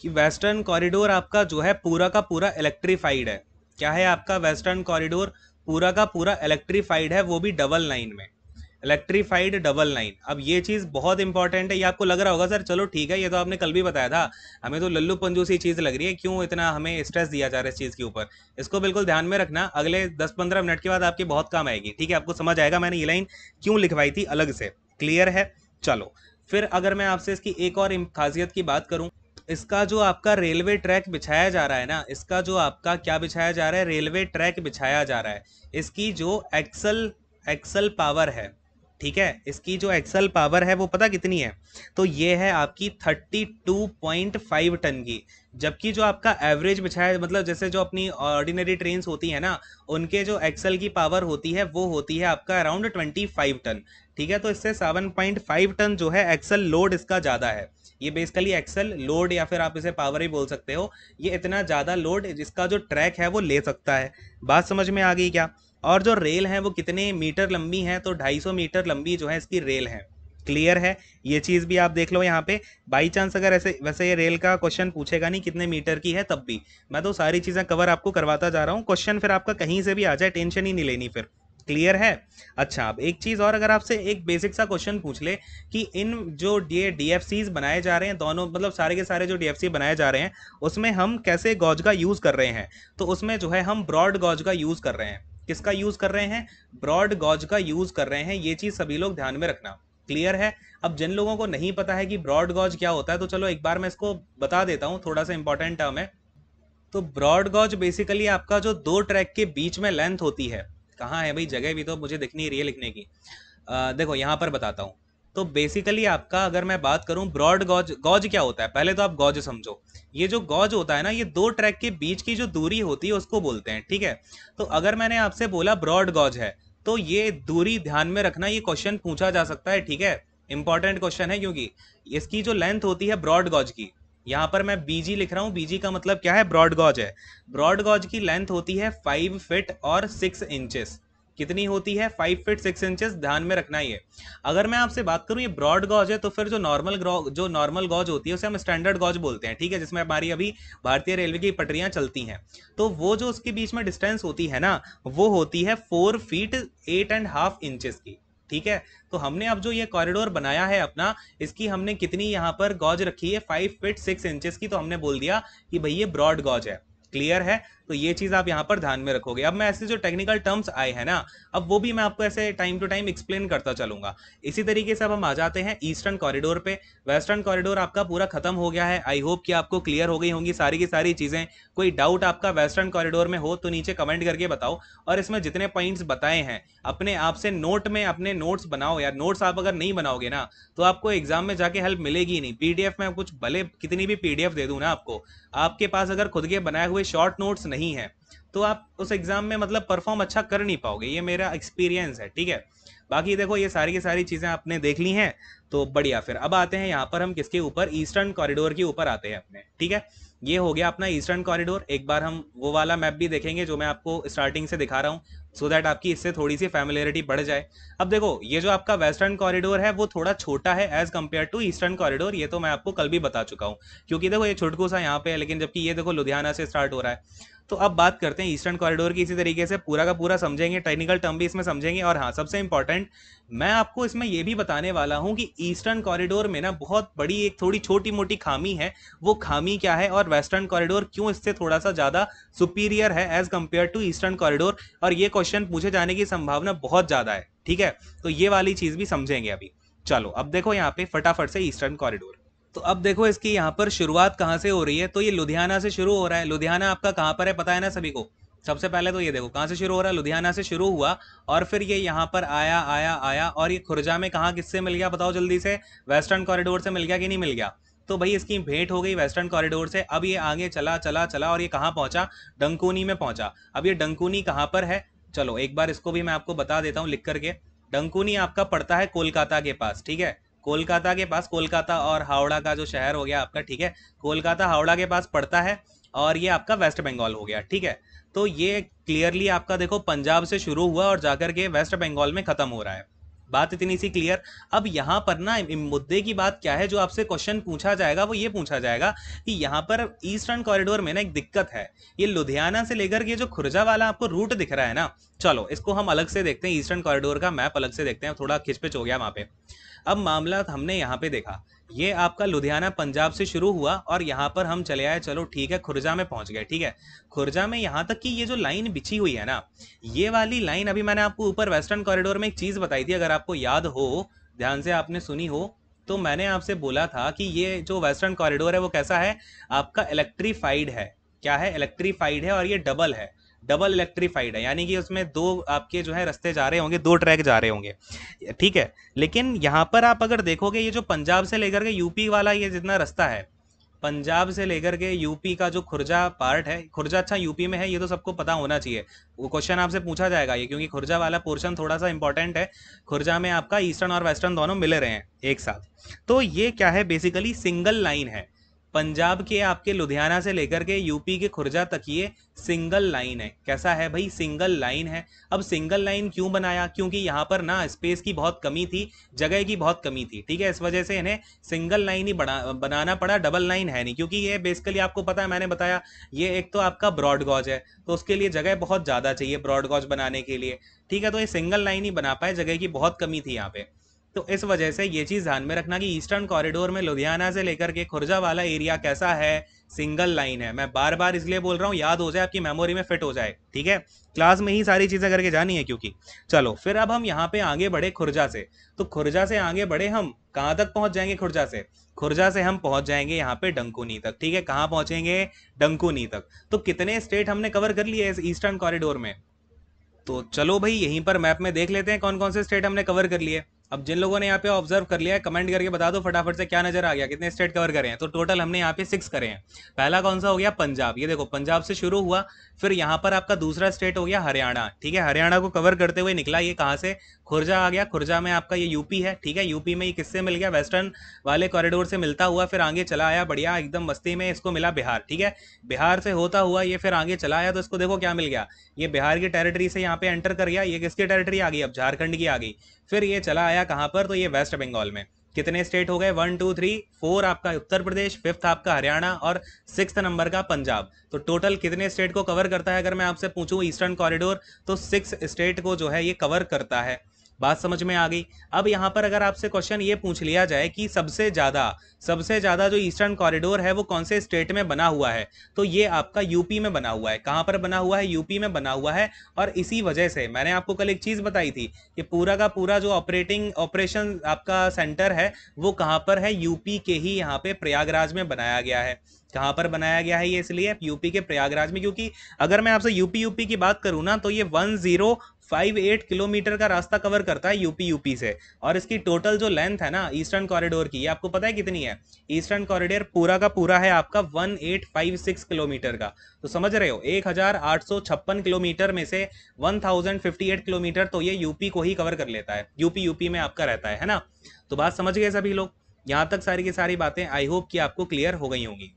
कि वेस्टर्न कॉरिडोर आपका जो है पूरा का पूरा इलेक्ट्रीफाइड है क्या है आपका वेस्टर्न कॉरिडोर पूरा का पूरा इलेक्ट्रीफाइड है वो भी डबल लाइन में इलेक्ट्रीफाइड डबल लाइन अब ये चीज़ बहुत इंपॉर्टेंट है ये आपको लग रहा होगा सर चलो ठीक है ये तो आपने कल भी बताया था हमें तो लल्लू पंजू सी चीज़ लग रही है क्यों इतना हमें स्ट्रेस दिया जा रहा है इस चीज़ के ऊपर इसको बिल्कुल ध्यान में रखना अगले 10-15 मिनट के बाद आपके बहुत काम आएगी ठीक है आपको समझ आएगा मैंने ये लाइन क्यों लिखवाई थी अलग से क्लियर है चलो फिर अगर मैं आपसे इसकी एक और खासियत की बात करूँ इसका जो आपका रेलवे ट्रैक बिछाया जा रहा है ना इसका जो आपका क्या बिछाया जा रहा है रेलवे ट्रैक बिछाया जा रहा है इसकी जो एक्सल एक्सल पावर है ठीक है इसकी जो एक्सल पावर है वो पता कितनी है तो ये है आपकी 32.5 टन की जबकि जो आपका एवरेज बिछाया मतलब जैसे जो अपनी ऑर्डिनरी ट्रेन होती है ना उनके जो एक्सल की पावर होती है वो होती है आपका अराउंड 25 टन ठीक है तो इससे 7.5 टन जो है एक्सल लोड इसका ज़्यादा है ये बेसिकली एक्सेल लोड या फिर आप इसे पावर ही बोल सकते हो ये इतना ज़्यादा लोड जिसका जो ट्रैक है वो ले सकता है बात समझ में आ गई क्या और जो रेल है वो कितने मीटर लंबी है तो 250 मीटर लंबी जो है इसकी रेल है क्लियर है ये चीज़ भी आप देख लो यहाँ पे बाई चांस अगर ऐसे वैसे ये रेल का क्वेश्चन पूछेगा नहीं कितने मीटर की है तब भी मैं तो सारी चीज़ें कवर आपको करवाता जा रहा हूँ क्वेश्चन फिर आपका कहीं से भी आ जाए टेंशन ही नहीं लेनी फिर क्लियर है अच्छा अब एक चीज़ और अगर आपसे एक बेसिक सा क्वेश्चन पूछ ले कि इन जो ये डी बनाए जा रहे हैं दोनों मतलब सारे के सारे जो डी बनाए जा रहे हैं उसमें हम कैसे गौज का यूज़ कर रहे हैं तो उसमें जो है हम ब्रॉड गौज का यूज़ कर रहे हैं किसका यूज़ कर रहे हैं ब्रॉड गॉज का यूज़ कर रहे हैं ये चीज़ सभी लोग ध्यान में रखना क्लियर है अब जिन लोगों को नहीं पता है कि ब्रॉड गॉज क्या होता है तो चलो एक बार मैं इसको बता देता हूँ थोड़ा सा इंपॉर्टेंट टर्म है तो ब्रॉड गॉज बेसिकली आपका जो दो ट्रैक के बीच में लेंथ होती है कहाँ है भाई जगह भी तो मुझे दिख नहीं रही है लिखने की आ, देखो यहाँ पर बताता हूँ तो बेसिकली आपका अगर मैं बात करूँ ब्रॉड गॉज गॉज क्या होता है पहले तो आप गॉज समझो ये जो गॉज होता है ना ये दो ट्रैक के बीच की जो दूरी होती है उसको बोलते हैं ठीक है तो अगर मैंने आपसे बोला ब्रॉड गॉज है तो ये दूरी ध्यान में रखना ये क्वेश्चन पूछा जा सकता है ठीक है इंपॉर्टेंट क्वेश्चन है क्योंकि इसकी जो लेंथ होती है ब्रॉड गॉज की यहां पर मैं बीजी लिख रहा हूँ बीजी का मतलब क्या है ब्रॉड गॉज है ब्रॉड गॉज की लेंथ होती है फाइव फिट और सिक्स इंचेस कितनी होती है फाइव फिट सिक्स इंचेस ध्यान में रखना ही है अगर मैं आपसे बात करूं ये ब्रॉड गॉज है तो फिर जो नॉर्मल जो नॉर्मल गॉज होती है उसे हम स्टैंडर्ड गॉज बोलते हैं ठीक है जिसमें हमारी अभी भारतीय रेलवे की पटरियां चलती हैं तो वो जो उसके बीच में डिस्टेंस होती है ना वो होती है four feet eight and half inches की ठीक है तो हमने अब जो ये कॉरिडोर बनाया है अपना इसकी हमने कितनी यहाँ पर गौज रखी है फाइव फिट सिक्स इंचेस की तो हमने बोल दिया कि भाई ये ब्रॉड गौज है क्लियर है तो ये चीज़ आप यहाँ पर ध्यान में रखोगे अब मैं ऐसे जो टेक्निकल टर्म्स आए हैं ना अब वो भी मैं आपको ऐसे टाइम टू टाइम एक्सप्लेन करता चलूंगा इसी तरीके से अब हम आ जाते हैं ईस्टर्न कॉरिडोर पे वेस्टर्न कॉरिडोर आपका पूरा खत्म हो गया है आई होप कि आपको क्लियर हो गई होंगी सारी की सारी चीज़ें कोई डाउट आपका वेस्टर्न कॉरिडोर में हो तो नीचे कमेंट करके बताओ और इसमें जितने पॉइंट्स बताए हैं अपने आप से नोट में अपने नोट्स बनाओ यार नोट्स आप अगर नहीं बनाओगे ना तो आपको एग्जाम में जाके हेल्प मिलेगी नहीं पीडीएफ में कुछ भले कितनी भी पीडीएफ दे दूँ ना आपको आपके पास अगर खुद के बनाए हुए शॉर्ट नोट्स नहीं नहीं है तो आप उस एग्ज़ाम में मतलब परफॉर्म अच्छा कर नहीं पाओगे ये मेरा एक्सपीरियंस है ठीक है बाकी देखो ये सारी की सारी चीज़ें आपने देख ली हैं तो बढ़िया फिर अब आते हैं यहाँ पर हम किसके ऊपर ईस्टर्न कॉरिडोर के ऊपर आते हैं अपने ठीक है ये हो गया अपना ईस्टर्न कॉरिडोर एक बार हम वो वाला मैप भी देखेंगे जो मैं आपको स्टार्टिंग से दिखा रहा हूँ सो दैट आपकी इससे थोड़ी सी फैमिलियरिटी बढ़ जाए अब देखो ये जो आपका वेस्टर्न कॉरिडोर है वो थोड़ा छोटा है as compare to eastern corridor ये तो मैं आपको कल भी बता चुका हूँ क्योंकि देखो ये छुटकू सा यहाँ पे है लेकिन जबकि ये देखो लुधियाना से स्टार्ट हो रहा है तो अब बात करते हैं ईस्टर्न कॉरिडोर की इसी तरीके से पूरा का पूरा समझेंगे टेक्निकल टर्म भी इसमें समझेंगे और हाँ सबसे इंपॉर्टेंट मैं आपको इसमें यह भी बताने वाला हूं कि ईस्टर्न कॉरिडोर में ना बहुत बड़ी एक थोड़ी छोटी मोटी खामी है वो खामी क्या है और वेस्टर्न कॉरिडोर क्यों इससे थोड़ा सा ज़्यादा सुपीरियर है as compare to eastern corridor और ये क्वेश्चन पूछे जाने की संभावना बहुत ज़्यादा है ठीक है तो ये वाली चीज़ भी समझेंगे अभी चलो अब देखो यहाँ पे फटाफट से ईस्टर्न कॉरिडोर तो अब देखो इसकी यहाँ पर शुरुआत कहाँ से हो रही है तो ये लुधियाना से शुरू हो रहा है लुधियाना आपका कहाँ पर है पता है ना सभी को सबसे पहले तो ये देखो कहाँ से शुरू हो रहा है लुधियाना से शुरू हुआ और फिर ये यहाँ पर आया आया आया और ये खुर्जा में कहाँ किससे मिल गया बताओ जल्दी से वेस्टर्न कॉरिडोर से मिल गया कि नहीं मिल गया तो भाई इसकी भेंट हो गई वेस्टर्न कॉरिडोर से अब ये आगे चला चला चला और ये कहाँ पहुंचा डंकूनी में पहुंचा अब ये डंकूनी कहाँ पर है चलो एक बार इसको भी मैं आपको बता देता हूँ लिख करके डंकूनी आपका पड़ता है कोलकाता के पास ठीक है कोलकाता के पास कोलकाता और हावड़ा का जो शहर हो गया आपका ठीक है कोलकाता हावड़ा के पास पड़ता है और ये आपका वेस्ट बंगाल हो गया ठीक है तो ये क्लियरली आपका देखो पंजाब से शुरू हुआ और जाकर के वेस्ट बंगाल में ख़त्म हो रहा है बात इतनी सी क्लियर अब यहाँ पर ना मुद्दे की बात क्या है जो आपसे क्वेश्चन पूछा जाएगा वो ये पूछा जाएगा कि यहाँ पर ईस्टर्न कॉरिडोर में ना एक दिक्कत है ये लुधियाना से लेकर के जो खुर्जा वाला आपको रूट दिख रहा है ना चलो इसको हम अलग से देखते हैं ईस्टर्न कॉरिडोर का मैप अलग से देखते हैं थोड़ा खिचपिच हो गया वहाँ पे अब मामला हमने यहाँ पे देखा ये आपका लुधियाना पंजाब से शुरू हुआ और यहाँ पर हम चले आए चलो ठीक है खुर्जा में पहुँच गए ठीक है खुर्जा में यहाँ तक कि ये जो लाइन बिछी हुई है ना ये वाली लाइन अभी मैंने आपको ऊपर वेस्टर्न कॉरिडोर में एक चीज़ बताई थी अगर आपको याद हो ध्यान से आपने सुनी हो तो मैंने आपसे बोला था कि ये जो वेस्टर्न कॉरिडोर है वो कैसा है आपका इलेक्ट्रीफाइड है क्या है इलेक्ट्रीफाइड है और ये डबल है डबल इलेक्ट्रीफाइड है यानी कि उसमें दो आपके जो है रस्ते जा रहे होंगे दो ट्रैक जा रहे होंगे ठीक है लेकिन यहाँ पर आप अगर देखोगे ये जो पंजाब से लेकर के यूपी वाला ये जितना रास्ता है पंजाब से लेकर के यूपी का जो खुर्जा पार्ट है खुर्जा अच्छा यूपी में है ये तो सबको पता होना चाहिए वो क्वेश्चन आपसे पूछा जाएगा ये क्योंकि खुर्जा वाला पोर्शन थोड़ा सा इंपॉर्टेंट है खुर्जा में आपका ईस्टर्न और वेस्टर्न दोनों मिले रहे हैं एक साथ तो ये क्या है बेसिकली सिंगल लाइन है पंजाब के आपके लुधियाना से लेकर के यूपी के खुर्जा तक ये सिंगल लाइन है कैसा है भाई सिंगल लाइन है अब सिंगल लाइन क्यों बनाया क्योंकि यहाँ पर ना स्पेस की बहुत कमी थी जगह की बहुत कमी थी ठीक है इस वजह से इन्हें सिंगल लाइन ही बना बनाना पड़ा डबल लाइन है नहीं क्योंकि ये बेसिकली आपको पता है मैंने बताया ये एक तो आपका ब्रॉड गॉज है तो उसके लिए जगह बहुत ज़्यादा चाहिए ब्रॉड गॉज बनाने के लिए ठीक है तो ये सिंगल लाइन ही बना पाए जगह की बहुत कमी थी यहाँ पे तो इस वजह से ये चीज़ ध्यान में रखना कि ईस्टर्न कॉरिडोर में लुधियाना से लेकर के खुर्जा वाला एरिया कैसा है सिंगल लाइन है मैं बार बार इसलिए बोल रहा हूँ याद हो जाए आपकी मेमोरी में फिट हो जाए ठीक है क्लास में ही सारी चीज़ें करके जानी है क्योंकि चलो फिर अब हम यहाँ पे आगे बढ़े खुर्जा से तो खुर्जा से आगे बढ़े हम कहाँ तक पहुँच जाएंगे खुर्जा से खुर्जा से हम पहुँच जाएंगे यहाँ पे डंकुनी तक ठीक है कहाँ पहुँचेंगे डंकुनी तक तो कितने स्टेट हमने कवर कर लिए इस ईस्टर्न कॉरिडोर में तो चलो भाई यहीं पर मैप में देख लेते हैं कौन कौन से स्टेट हमने कवर कर लिए अब जिन लोगों ने यहाँ पे ऑब्जर्व कर लिया है कमेंट करके बता दो फटाफट से क्या नजर आ गया कितने स्टेट कवर करे हैं तो टोटल हमने यहाँ पे सिक्स करे हैं पहला कौन सा हो गया पंजाब ये देखो पंजाब से शुरू हुआ फिर यहाँ पर आपका दूसरा स्टेट हो गया हरियाणा ठीक है हरियाणा को कवर करते हुए निकला ये कहाँ से खुर्जा आ गया खुर्जा में आपका ये यूपी है ठीक है यूपी में ये किससे मिल गया वेस्टर्न वाले कॉरिडोर से मिलता हुआ फिर आगे चला आया बढ़िया एकदम मस्ती में इसको मिला बिहार ठीक है बिहार से होता हुआ ये फिर आगे चला आया तो इसको देखो क्या मिल गया ये बिहार की टेरिटरी से यहाँ पे एंटर कर गया ये किसकी टेरिटरी आ गई अब झारखंड की आ गई फिर ये चला आया कहाँ पर तो ये वेस्ट बंगाल में कितने स्टेट हो गए वन टू थ्री फोर आपका उत्तर प्रदेश फिफ्थ आपका हरियाणा और सिक्स नंबर का पंजाब तो टोटल कितने स्टेट को कवर करता है अगर मैं आपसे पूछूं ईस्टर्न कॉरिडोर तो सिक्स स्टेट को जो है ये कवर करता है बात समझ में आ गई अब यहाँ पर अगर आपसे क्वेश्चन ये पूछ लिया जाए कि सबसे ज़्यादा सबसे ज़्यादा जो ईस्टर्न कॉरिडोर है वो कौन से स्टेट में बना हुआ है तो ये आपका यूपी में बना हुआ है कहाँ पर बना हुआ है यूपी में बना हुआ है और इसी वजह से मैंने आपको कल एक चीज़ बताई थी कि पूरा का पूरा जो ऑपरेटिंग ऑपरेशन आपका सेंटर है वो कहाँ पर है यूपी के ही यहाँ पे प्रयागराज में बनाया गया है कहाँ पर बनाया गया है ये इसलिए यूपी के प्रयागराज में क्योंकि अगर मैं आपसे यूपी यूपी की बात करूँ ना तो ये one zero five eight kilometre का रास्ता कवर करता है यूपी यूपी से और इसकी टोटल जो लेंथ है ना ईस्टर्न कॉरिडोर की ये आपको पता है कितनी है ईस्टर्न कॉरिडोर पूरा का पूरा है आपका one eight five six kilometre का तो समझ रहे हो एक हजार आठ सौ छप्पन किलोमीटर में से one thousand fifty eight kilometre तो ये यूपी को ही कवर कर लेता है यूपी यूपी में आपका रहता है है ना तो बात समझ गए सभी लोग यहाँ तक सारी की सारी बातें आई होप कि आपको क्लियर हो गई होंगी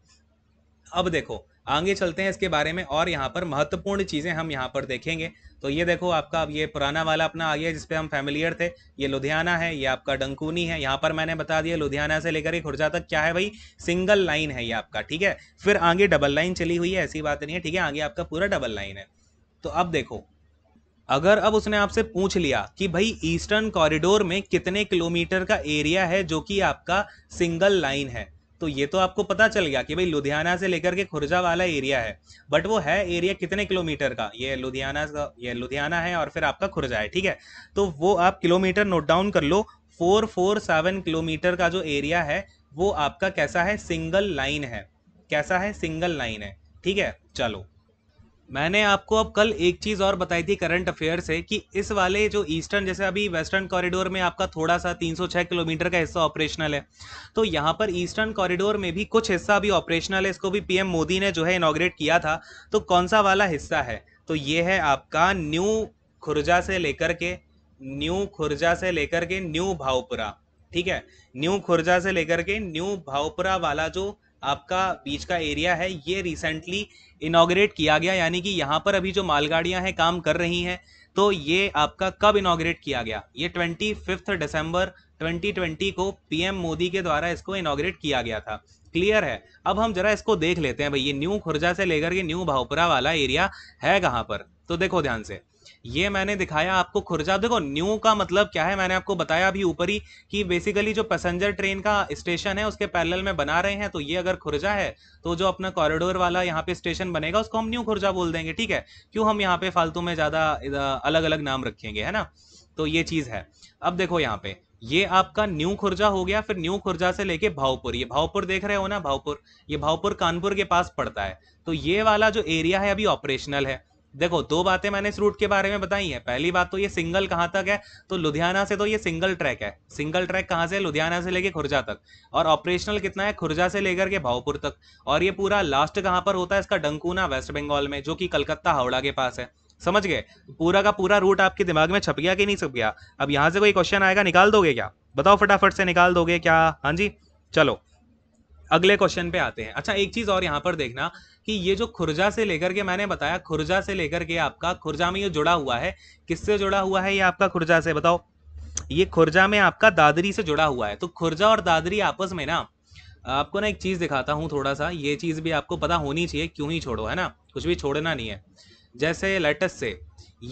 अब देखो आगे चलते हैं इसके बारे में और यहाँ पर महत्वपूर्ण चीज़ें हम यहाँ पर देखेंगे तो ये देखो आपका अब ये पुराना वाला अपना आ गया जिसपे हम फैमिलियर थे ये लुधियाना है ये आपका डंकूनी है यहाँ पर मैंने बता दिया लुधियाना से लेकर ही खुर्जा तक क्या है भाई सिंगल लाइन है ये आपका ठीक है फिर आगे डबल लाइन चली हुई है ऐसी बात नहीं है ठीक है आगे आपका पूरा डबल लाइन है तो अब देखो अगर अब उसने आपसे पूछ लिया कि भाई ईस्टर्न कॉरिडोर में कितने किलोमीटर का एरिया है जो कि आपका सिंगल लाइन है तो ये तो आपको पता चल गया कि भाई लुधियाना से लेकर के खुर्जा वाला एरिया है बट वो है एरिया कितने किलोमीटर का ये लुधियाना का ये लुधियाना है और फिर आपका खुर्जा है ठीक है तो वो आप किलोमीटर नोट डाउन कर लो फोर फोर सेवन किलोमीटर का जो एरिया है वो आपका कैसा है सिंगल लाइन है कैसा है सिंगल लाइन है ठीक है चलो मैंने आपको अब कल एक चीज़ और बताई थी करंट अफेयर से कि इस वाले जो ईस्टर्न जैसे अभी वेस्टर्न कॉरिडोर में आपका थोड़ा सा 306 किलोमीटर का हिस्सा ऑपरेशनल है तो यहाँ पर ईस्टर्न कॉरिडोर में भी कुछ हिस्सा अभी ऑपरेशनल है इसको भी पीएम मोदी ने जो है इनाग्रेट किया था तो कौन सा वाला हिस्सा है तो ये है आपका न्यू खुर्जा से लेकर के न्यू खुर्जा से लेकर के न्यू भावपुरा ठीक है न्यू खुर्जा से लेकर के न्यू भावपुरा वाला जो आपका बीच का एरिया है ये रिसेंटली इनाग्रेट किया गया यानी कि यहाँ पर अभी जो मालगाड़ियाँ हैं काम कर रही हैं तो ये आपका कब इनाग्रेट किया गया ये ट्वेंटी फिफ्थ ट्वेंटी ट्वेंटी को पीएम मोदी के द्वारा इसको इनाग्रेट किया गया था क्लियर है अब हम जरा इसको देख लेते हैं भाई ये न्यू खुर्जा से लेकर के न्यू भावपुरा वाला एरिया है कहाँ पर तो देखो ध्यान से ये मैंने दिखाया आपको खुर्जा देखो न्यू का मतलब क्या है मैंने आपको बताया अभी ऊपर ही कि बेसिकली जो पैसेंजर ट्रेन का स्टेशन है उसके पैरल में बना रहे हैं तो ये अगर खुर्जा है तो जो अपना कॉरिडोर वाला यहाँ पे स्टेशन बनेगा उसको हम न्यू खुर्जा बोल देंगे ठीक है क्यों हम यहाँ पे फालतू में ज़्यादा अलग अलग नाम रखेंगे है ना तो ये चीज़ है अब देखो यहाँ पे ये आपका न्यू खुर्जा हो गया फिर न्यू खुर्जा से लेके भावपुर ये भावपुर देख रहे हो ना भावपुर ये भावपुर कानपुर के पास पड़ता है तो ये वाला जो एरिया है अभी ऑपरेशनल है देखो दो बातें मैंने इस रूट के बारे में बताई हैं पहली बात तो ये सिंगल कहाँ तक है तो लुधियाना से तो ये सिंगल ट्रैक है सिंगल ट्रैक कहाँ से लुधियाना से लेके खुर्जा तक और ऑपरेशनल कितना है खुर्जा से लेकर के भावपुर तक और ये पूरा लास्ट कहाँ पर होता है इसका डंकूना वेस्ट बंगाल में जो कि कलकत्ता हावड़ा के पास है समझ गए पूरा का पूरा रूट आपके दिमाग में छप गया कि नहीं छप गया अब यहाँ से कोई क्वेश्चन आएगा निकाल दोगे क्या बताओ फटाफट से निकाल दोगे क्या हाँ जी चलो अगले क्वेश्चन पे आते हैं अच्छा एक चीज और यहाँ पर देखना कि ये जो खुर्जा से लेकर के मैंने बताया खुर्जा से लेकर के आपका खुर्जा में ये जुड़ा हुआ है किससे जुड़ा हुआ है ये आपका खुर्जा से बताओ ये खुर्जा में आपका दादरी से जुड़ा हुआ है तो खुर्जा और दादरी आपस में ना आपको ना एक चीज़ दिखाता हूँ थोड़ा सा ये चीज़ भी आपको पता होनी चाहिए क्यों ही छोड़ो है ना कुछ भी छोड़ना नहीं है जैसे लेटस से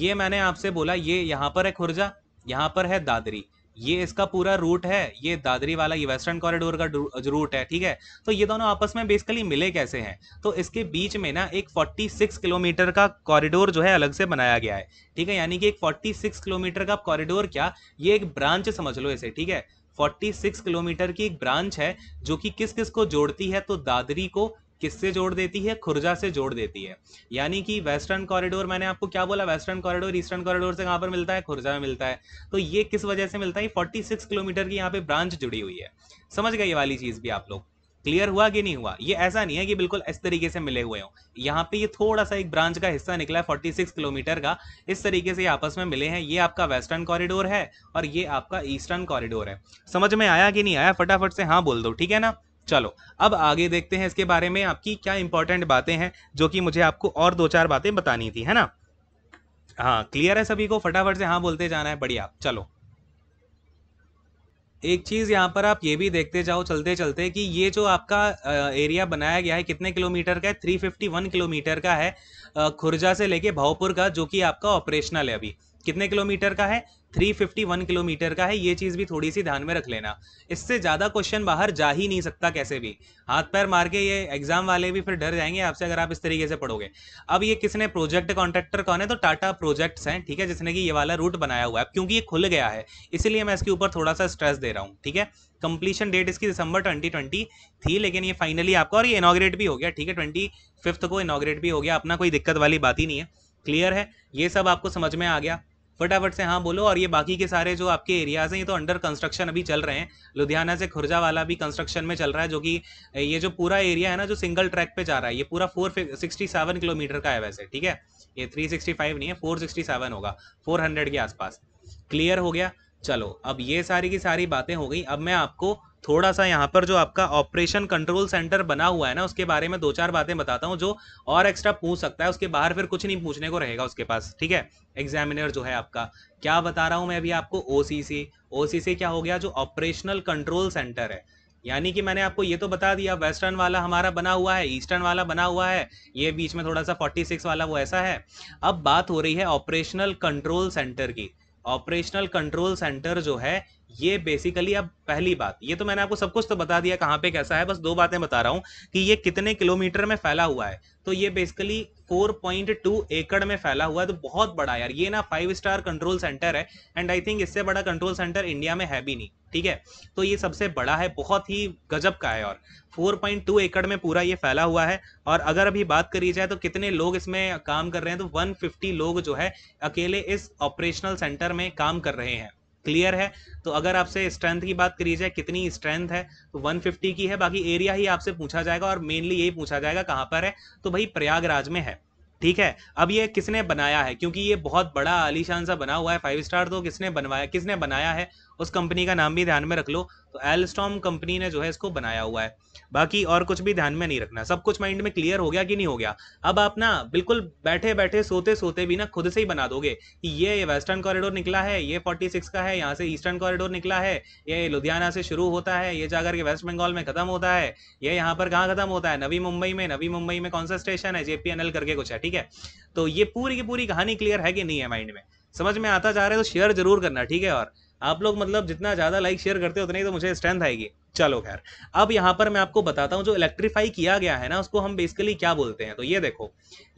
ये मैंने आपसे बोला ये यहाँ पर है खुर्जा यहाँ पर है दादरी ये इसका पूरा रूट है ये दादरी वाला ये वेस्टर्न कॉरिडोर का रूट है ठीक है तो ये दोनों आपस में बेसिकली मिले कैसे हैं तो इसके बीच में ना एक 46 किलोमीटर का कॉरिडोर जो है अलग से बनाया गया है ठीक है यानी कि एक 46 किलोमीटर का कॉरिडोर क्या ये एक ब्रांच समझ लो इसे ठीक है 46 किलोमीटर की एक ब्रांच है जो कि किस किस को जोड़ती है तो दादरी को किससे जोड़ देती है खुर्जा से जोड़ देती है यानी कि वेस्टर्न कॉरिडोर मैंने आपको क्या बोला वेस्टर्न कॉरिडोर ईस्टर्न कॉरिडोर से कहाँ पर मिलता है खुर्जा में मिलता है तो ये किस वजह से मिलता है फोर्टी सिक्स किलोमीटर की यहाँ पे ब्रांच जुड़ी हुई है समझ गए ये वाली चीज़ भी आप लोग क्लियर हुआ कि नहीं हुआ ये ऐसा नहीं है कि बिल्कुल इस तरीके से मिले हुए हों यहाँ पे ये थोड़ा सा एक ब्रांच का हिस्सा निकला है फोर्टी सिक्स किलोमीटर का इस तरीके से ये आपस में मिले हैं ये आपका वेस्टर्न कॉरिडोर है और ये आपका ईस्टर्न कॉरिडोर है समझ में आया कि नहीं आया फटाफट से हाँ बोल दो ठीक है ना चलो अब आगे देखते हैं इसके बारे में आपकी क्या इंपॉर्टेंट बातें हैं जो कि मुझे आपको और दो चार बातें बतानी थी है ना हाँ क्लियर है सभी को फटाफट से हाँ बोलते जाना है बढ़िया चलो एक चीज़ यहाँ पर आप ये भी देखते जाओ चलते चलते कि ये जो आपका एरिया बनाया गया है कितने किलोमीटर का है 351 किलोमीटर का है खुर्जा से लेके भावपुर का जो कि आपका ऑपरेशनल है अभी कितने किलोमीटर का है 351 किलोमीटर का है ये चीज़ भी थोड़ी सी ध्यान में रख लेना इससे ज़्यादा क्वेश्चन बाहर जा ही नहीं सकता कैसे भी हाथ पैर मार के ये एग्जाम वाले भी फिर डर जाएंगे आपसे अगर आप इस तरीके से पढ़ोगे अब ये किसने प्रोजेक्ट कॉन्ट्रैक्टर कौन है तो टाटा प्रोजेक्ट्स हैं ठीक है जिसने कि ये वाला रूट बनाया हुआ है क्योंकि ये खुल गया है इसीलिए मैं इसके ऊपर थोड़ा सा स्ट्रेस दे रहा हूँ ठीक है कंप्लीशन डेट इसकी दिसंबर ट्वेंटी थी लेकिन ये फाइनली आपका और ये इनाग्रेट भी हो गया ठीक है ट्वेंटी फिफ्थ को इनाग्रेट भी हो गया अपना कोई दिक्कत वाली बात ही नहीं है क्लियर है ये सब आपको समझ में आ गया फटाफट से हाँ बोलो और ये बाकी के सारे जो आपके एरियाज हैं ये तो अंडर कंस्ट्रक्शन अभी चल रहे हैं लुधियाना से खुर्जा वाला भी कंस्ट्रक्शन में चल रहा है जो कि ये जो पूरा एरिया है ना जो सिंगल ट्रैक पे जा रहा है ये पूरा फोर सिक्सटी सेवन किलोमीटर का है वैसे ठीक है ये थ्री सिक्सटी फाइव नहीं है फोर सिक्सटी सेवन होगा फोर हंड्रेड के आसपास क्लियर हो गया चलो अब ये सारी की सारी बातें हो गई अब मैं आपको थोड़ा सा यहाँ पर जो आपका ऑपरेशन कंट्रोल सेंटर बना हुआ है ना उसके बारे में दो चार बातें बताता हूँ जो और एक्स्ट्रा पूछ सकता है उसके बाहर फिर कुछ नहीं पूछने को रहेगा उसके पास ठीक है एग्जामिनर जो है आपका क्या बता रहा हूँ मैं अभी आपको ओ सी क्या हो गया जो ऑपरेशनल कंट्रोल सेंटर है यानी कि मैंने आपको ये तो बता दिया वेस्टर्न वाला हमारा बना हुआ है ईस्टर्न वाला बना हुआ है ये बीच में थोड़ा सा 46 वाला वो ऐसा है अब बात हो रही है ऑपरेशनल कंट्रोल सेंटर की ऑपरेशनल कंट्रोल सेंटर जो है ये बेसिकली अब पहली बात ये तो मैंने आपको सब कुछ तो बता दिया कहाँ पे कैसा है बस दो बातें बता रहा हूँ कि ये कितने किलोमीटर में फैला हुआ है तो ये बेसिकली 4.2 एकड़ में फैला हुआ है तो बहुत बड़ा यार ये ना फाइव स्टार कंट्रोल सेंटर है एंड आई थिंक इससे बड़ा कंट्रोल सेंटर इंडिया में है भी नहीं ठीक है तो ये सबसे बड़ा है बहुत ही गजब का है और 4.2 एकड़ में पूरा ये फैला हुआ है और अगर अभी बात करी जाए तो कितने लोग इसमें काम कर रहे हैं तो 150 लोग जो है अकेले इस ऑपरेशनल सेंटर में काम कर रहे हैं क्लियर है तो अगर आपसे स्ट्रेंथ की बात करी जाए कितनी स्ट्रेंथ है तो 150 की है बाकी एरिया ही आपसे पूछा जाएगा और मेनली यही पूछा जाएगा कहाँ पर है तो भाई प्रयागराज में है ठीक है अब ये किसने बनाया है क्योंकि ये बहुत बड़ा आलीशान सा बना हुआ है फाइव स्टार तो किसने बनवाया किसने बनाया है उस कंपनी का नाम भी ध्यान में रख लो तो एलस्टॉम कंपनी ने जो है इसको बनाया हुआ है बाकी और कुछ भी ध्यान में नहीं रखना सब कुछ माइंड में क्लियर हो गया कि नहीं हो गया अब आप ना बिल्कुल बैठे बैठे सोते सोते भी ना खुद से ही बना दोगे कि ये वेस्टर्न कॉरिडोर निकला है ये 46 का है यहाँ से ईस्टर्न कॉरिडोर निकला है ये लुधियाना से शुरू होता है ये जाकर के वेस्ट बंगाल में खत्म होता है ये यहाँ पर कहाँ खत्म होता है नवी मुंबई में नवी मुंबई में कौन सा स्टेशन है जेपीएनएल करके कुछ है ठीक है तो ये पूरी की पूरी कहानी क्लियर है कि नहीं है माइंड में समझ में आता जा रहा है तो शेयर जरूर करना ठीक है और आप लोग मतलब जितना ज़्यादा लाइक शेयर करते हो उतनी ही तो मुझे स्ट्रेंथ आएगी चलो खैर अब यहाँ पर मैं आपको बताता हूँ जो इलेक्ट्रीफाई किया गया है ना उसको हम बेसिकली क्या बोलते हैं तो ये देखो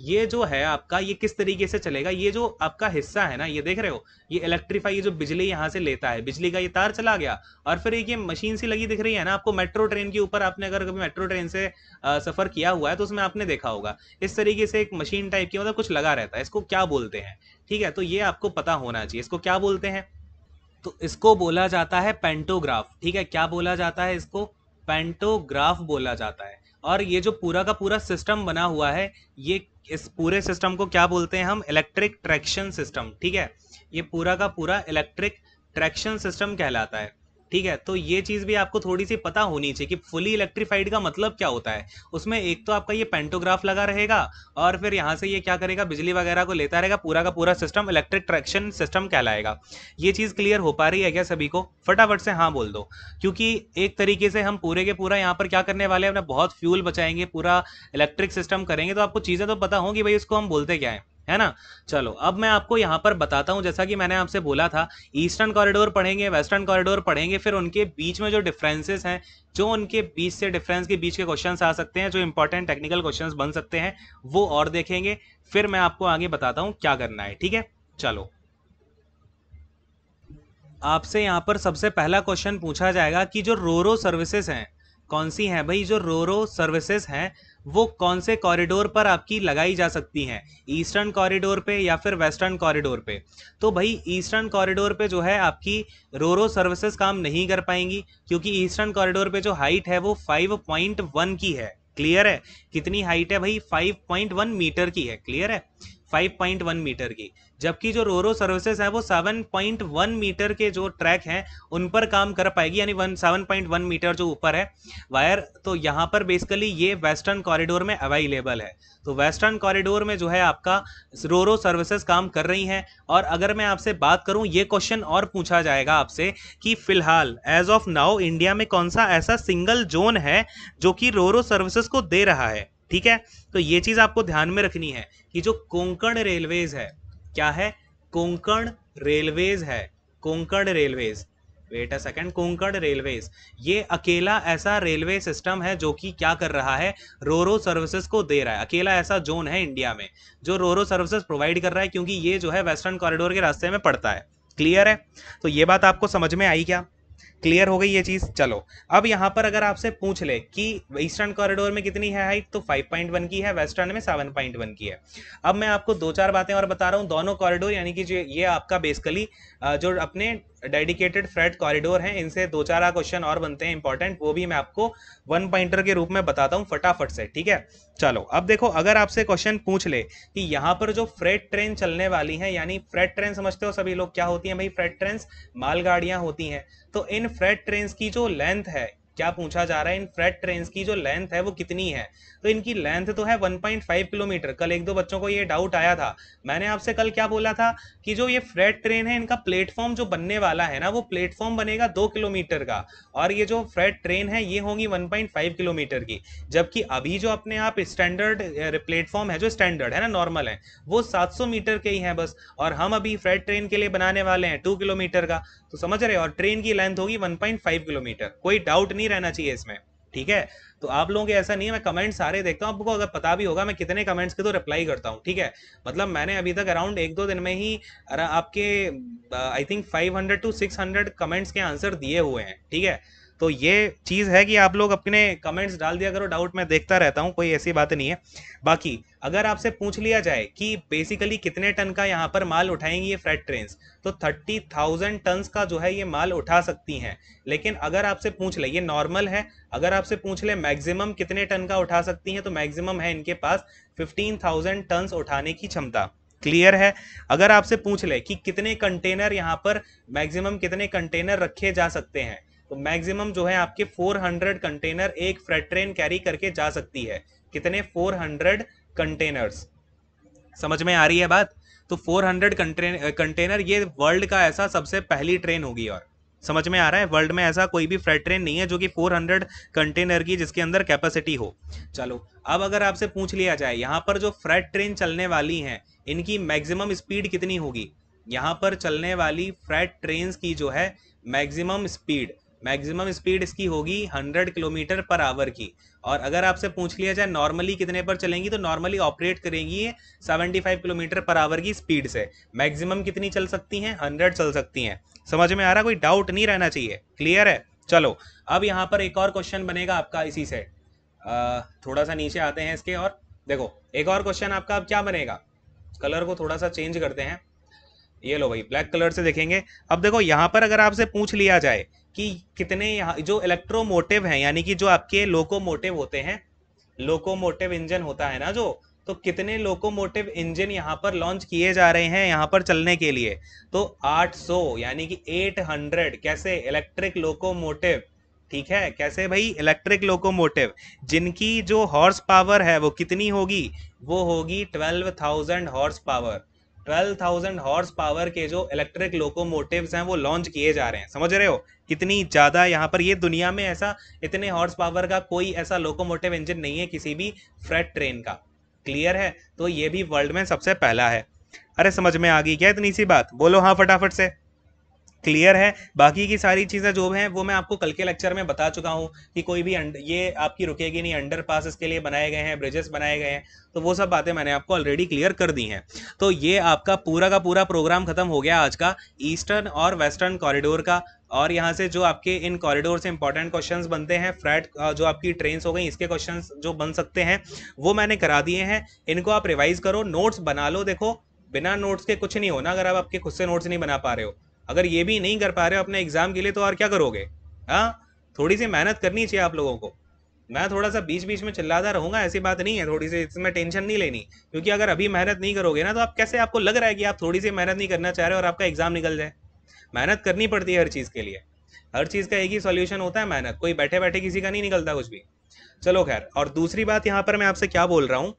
ये जो है आपका ये किस तरीके से चलेगा ये जो आपका हिस्सा है ना ये देख रहे हो ये इलेक्ट्रीफाई जो बिजली यहाँ से लेता है बिजली का ये तार चला गया और फिर एक ये मशीन सी लगी दिख रही है ना आपको मेट्रो ट्रेन के ऊपर आपने अगर कभी मेट्रो ट्रेन से सफ़र किया हुआ है तो उसमें आपने देखा होगा इस तरीके से एक मशीन टाइप की मतलब कुछ लगा रहता है इसको क्या बोलते हैं ठीक है तो ये आपको पता होना चाहिए इसको क्या बोलते हैं तो इसको बोला जाता है पेंटोग्राफ ठीक है क्या बोला जाता है इसको पेंटोग्राफ बोला जाता है और ये जो पूरा का पूरा सिस्टम बना हुआ है ये इस पूरे सिस्टम को क्या बोलते हैं हम इलेक्ट्रिक ट्रैक्शन सिस्टम ठीक है ये पूरा का पूरा इलेक्ट्रिक ट्रैक्शन सिस्टम कहलाता है ठीक है तो ये चीज़ भी आपको थोड़ी सी पता होनी चाहिए कि फुली इलेक्ट्रीफाइड का मतलब क्या होता है उसमें एक तो आपका ये पेंटोग्राफ लगा रहेगा और फिर यहाँ से ये क्या करेगा बिजली वगैरह को लेता रहेगा पूरा का पूरा सिस्टम इलेक्ट्रिक ट्रैक्शन सिस्टम कहलाएगा ये चीज़ क्लियर हो पा रही है क्या सभी को फटाफट से हाँ बोल दो क्योंकि एक तरीके से हम पूरे के पूरा यहाँ पर क्या करने वाले हैं अपना बहुत फ्यूल बचाएंगे पूरा इलेक्ट्रिक सिस्टम करेंगे तो आपको चीज़ें तो पता होंगी भाई उसको हम बोलते क्या है है ना चलो अब मैं आपको यहाँ पर बताता हूं जैसा कि मैंने आपसे बोला था ईस्टर्न कॉरिडोर पढ़ेंगे वेस्टर्न कॉरिडोर पढ़ेंगे फिर उनके बीच में जो डिफरेंसेस हैं जो उनके बीच से डिफरेंस के बीच के क्वेश्चंस आ सकते हैं जो इंपॉर्टेंट टेक्निकल क्वेश्चंस बन सकते हैं वो और देखेंगे फिर मैं आपको आगे बताता हूं क्या करना है ठीक है चलो आपसे यहाँ पर सबसे पहला क्वेश्चन पूछा जाएगा कि जो रोरो सर्विसेस हैं कौन सी हैं भाई जो रोरो सर्विसेस हैं वो कौन से कॉरिडोर पर आपकी लगाई जा सकती हैं ईस्टर्न कॉरिडोर पे या फिर वेस्टर्न कॉरिडोर पे तो भाई ईस्टर्न कॉरिडोर पे जो है आपकी रोरो सर्विसेज काम नहीं कर पाएंगी क्योंकि ईस्टर्न कॉरिडोर पे जो हाइट है वो 5.1 की है क्लियर है कितनी हाइट है भाई 5.1 मीटर की है क्लियर है 5.1 मीटर की जबकि जो रोरो सर्विसेज है वो 7.1 मीटर के जो ट्रैक हैं उन पर काम कर पाएगी यानी one seven point one metre जो ऊपर है वायर तो यहाँ पर बेसिकली ये वेस्टर्न कॉरिडोर में अवेलेबल है तो वेस्टर्न कॉरिडोर में जो है आपका रोरो सर्विसेज काम कर रही हैं और अगर मैं आपसे बात करूँ ये क्वेश्चन और पूछा जाएगा आपसे कि फिलहाल एज ऑफ नाउ इंडिया में कौन सा ऐसा सिंगल जोन है जो कि रोरो सर्विसेज को दे रहा है ठीक है तो ये चीज आपको ध्यान में रखनी है कि जो कोंकण रेलवेज है क्या है कोंकण रेलवेज है Konkan railways wait a second Konkan railways ये अकेला ऐसा रेलवे सिस्टम है जो कि क्या कर रहा है रोरो सर्विसेज को दे रहा है अकेला ऐसा जोन है इंडिया में जो रोरो सर्विसेज प्रोवाइड कर रहा है क्योंकि ये जो है वेस्टर्न कॉरिडोर के रास्ते में पड़ता है क्लियर है तो ये बात आपको समझ में आई क्या क्लियर हो गई ये चीज़ चलो अब यहां पर अगर आपसे पूछ ले कि ईस्टर्न कॉरिडोर में कितनी है हाइट तो 5.1 की है वेस्टर्न में 7.1 की है अब मैं आपको दो चार बातें और बता रहा हूं दोनों कॉरिडोर यानी कि जो ये आपका बेसिकली जो अपने डेडिकेटेड फ्रेट कॉरिडोर हैं इनसे दो चार क्वेश्चन और बनते हैं इंपॉर्टेंट वो भी मैं आपको वन पॉइंटर के रूप में बताता हूँ फटाफट से ठीक है चलो अब देखो अगर आपसे क्वेश्चन पूछ ले कि यहाँ पर जो फ्रेट ट्रेन चलने वाली है यानी फ्रेट ट्रेन समझते हो सभी लोग क्या होती है भाई फ्रेट ट्रेन मालगाड़ियाँ होती हैं तो इन फ्रेट ट्रेन की जो लेंथ है क्या पूछा जा रहा है इन फ्रेट ट्रेन की जो लेंथ है वो कितनी है तो इनकी लेंथ तो है 1.5 किलोमीटर कल एक दो बच्चों को ये डाउट आया था मैंने आपसे कल क्या बोला था कि जो ये फ्रेट ट्रेन है इनका प्लेटफॉर्म जो बनने वाला है ना वो प्लेटफॉर्म बनेगा दो किलोमीटर का और ये जो फ्रेट ट्रेन है ये होगी वन किलोमीटर की जबकि अभी जो अपने आप स्टैंडर्ड प्लेटफॉर्म है जो स्टैंडर्ड है ना नॉर्मल है वो सात मीटर के ही है बस और हम अभी फ्रेट ट्रेन के लिए बनाने वाले हैं टू किलोमीटर का तो समझ रहे हो और ट्रेन की लेंथ होगी 1.5 किलोमीटर कोई डाउट नहीं रहना चाहिए इसमें ठीक है तो आप लोगों के ऐसा नहीं है मैं कमेंट सारे देखता हूँ आपको अगर पता भी होगा मैं कितने कमेंट्स के तो रिप्लाई करता हूँ ठीक है मतलब मैंने अभी तक अराउंड एक दो दिन में ही आपके आई थिंक 500 टू 600 कमेंट्स के आंसर दिए हुए हैं ठीक है तो ये चीज़ है कि आप लोग अपने कमेंट्स डाल दिया करो डाउट मैं देखता रहता हूँ कोई ऐसी बात नहीं है बाकी अगर आपसे पूछ लिया जाए कि बेसिकली कितने टन का यहाँ पर माल उठाएंगी ये फ्रेट ट्रेन तो थर्टी थाउजेंड टन का जो है ये माल उठा सकती हैं लेकिन अगर आपसे पूछ ले ये नॉर्मल है अगर आपसे पूछ ले मैक्सिमम कितने टन का उठा सकती हैं तो मैक्सिमम है इनके पास फिफ्टीन थाउजेंड टन उठाने की क्षमता क्लियर है अगर आपसे पूछ ले कि कितने कंटेनर यहाँ पर मैक्सिमम कितने कंटेनर रखे जा सकते हैं तो मैक्सिमम जो है आपके 400 कंटेनर एक फ्रेट ट्रेन कैरी करके जा सकती है कितने 400 कंटेनर्स समझ में आ रही है बात तो 400 कंटेनर ये वर्ल्ड का ऐसा सबसे पहली ट्रेन होगी और समझ में आ रहा है वर्ल्ड में ऐसा कोई भी फ्रेट ट्रेन नहीं है जो कि 400 कंटेनर की जिसके अंदर कैपेसिटी हो चलो अब अगर आपसे पूछ लिया जाए यहाँ पर जो फ्रेट ट्रेन चलने वाली हैं इनकी मैक्सिमम स्पीड कितनी होगी यहाँ पर चलने वाली फ्रेट ट्रेन की जो है मैक्सिमम स्पीड मैक्सिमम स्पीड इसकी होगी 100 किलोमीटर पर आवर की और अगर आपसे पूछ लिया जाए नॉर्मली कितने पर चलेंगी तो नॉर्मली ऑपरेट करेंगी ये 75 किलोमीटर पर आवर की स्पीड से मैक्सिमम कितनी चल सकती हैं 100 चल सकती हैं समझ में आ रहा कोई डाउट नहीं रहना चाहिए क्लियर है चलो अब यहाँ पर एक और क्वेश्चन बनेगा आपका इसी से आ, थोड़ा सा नीचे आते हैं इसके और देखो एक और क्वेश्चन आपका अब क्या बनेगा कलर को थोड़ा सा चेंज करते हैं ये लो भाई ब्लैक कलर से देखेंगे अब देखो यहाँ पर अगर आपसे पूछ लिया जाए कि कितने यहाँ जो इलेक्ट्रोमोटिव हैं यानी कि जो आपके लोकोमोटिव होते हैं लोकोमोटिव इंजन होता है ना जो तो कितने लोकोमोटिव इंजन यहाँ पर लॉन्च किए जा रहे हैं यहाँ पर चलने के लिए तो 800 यानी कि 800 कैसे इलेक्ट्रिक लोकोमोटिव ठीक है कैसे भाई इलेक्ट्रिक लोकोमोटिव जिनकी जो हॉर्स पावर है वो कितनी होगी वो होगी 12,000 हॉर्स पावर 12,000 हॉर्स पावर के जो इलेक्ट्रिक लोकोमोटिव्स हैं वो लॉन्च किए जा रहे हैं समझ रहे हो कितनी ज़्यादा यहाँ पर ये दुनिया में ऐसा इतने हॉर्स पावर का कोई ऐसा लोकोमोटिव इंजन नहीं है किसी भी फ्रेट ट्रेन का क्लियर है तो ये भी वर्ल्ड में सबसे पहला है अरे समझ में आ गई क्या इतनी सी बात बोलो हाँ फटाफट से क्लियर है बाकी की सारी चीज़ें जो हैं वो मैं आपको कल के लेक्चर में बता चुका हूँ कि कोई भी अंड, ये आपकी रुकेगी नहीं अंडर पासिस के लिए बनाए गए हैं ब्रिजेस बनाए गए हैं तो वो सब बातें मैंने आपको ऑलरेडी क्लियर कर दी हैं तो ये आपका पूरा का पूरा प्रोग्राम खत्म हो गया आज का ईस्टर्न और वेस्टर्न कॉरिडोर का और यहाँ से जो आपके इन कॉरिडोर से इंपॉर्टेंट क्वेश्चन बनते हैं फ्लैट जो आपकी ट्रेन हो गई इसके क्वेश्चन जो बन सकते हैं वो मैंने करा दिए हैं इनको आप रिवाइज करो नोट्स बना लो देखो बिना नोट्स के कुछ नहीं होना अगर आप आपके खुद से नोट्स नहीं बना पा रहे हो अगर ये भी नहीं कर पा रहे हो अपने एग्जाम के लिए तो और क्या करोगे हाँ थोड़ी सी मेहनत करनी चाहिए आप लोगों को मैं थोड़ा सा बीच बीच में चिल्लाता रहूंगा ऐसी बात नहीं है थोड़ी सी इसमें टेंशन नहीं लेनी क्योंकि अगर अभी मेहनत नहीं करोगे ना तो आप कैसे आपको लग रहा है कि आप थोड़ी सी मेहनत नहीं करना चाह रहे और आपका एग्जाम निकल जाए मेहनत करनी पड़ती है हर चीज़ के लिए हर चीज़ का एक ही सोल्यूशन होता है मेहनत कोई बैठे बैठे किसी का नहीं निकलता कुछ भी चलो खैर और दूसरी बात यहाँ पर मैं आपसे क्या बोल रहा हूँ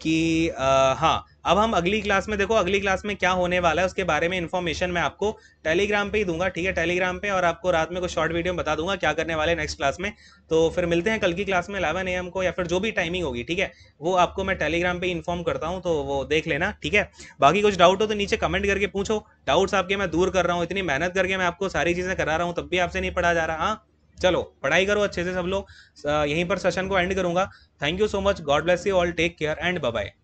कि हाँ अब हम अगली क्लास में देखो अगली क्लास में क्या होने वाला है उसके बारे में इन्फॉर्मेशन मैं आपको टेलीग्राम पे ही दूंगा ठीक है टेलीग्राम पे और आपको रात में कुछ शॉर्ट वीडियो में बता दूंगा क्या करने वाले नेक्स्ट क्लास में तो फिर मिलते हैं कल की क्लास में अलेवन ए को या फिर जो भी टाइमिंग होगी ठीक है वो आपको मैं टेलीग्राम पर इन्फॉर्म करता हूँ तो वो देख लेना ठीक है बाकी कुछ डाउट हो तो नीचे कमेंट करके पूछो डाउट्स आपके मैं दूर कर रहा हूँ इतनी मेहनत करके मैं आपको सारी चीज़ें करा रहा हूँ तब भी आपसे नहीं पढ़ा जा रहा हाँ चलो पढ़ाई करो अच्छे से सब लोग यहीं पर सेशन को एंड करूंगा thank you so much God bless you all take care and bye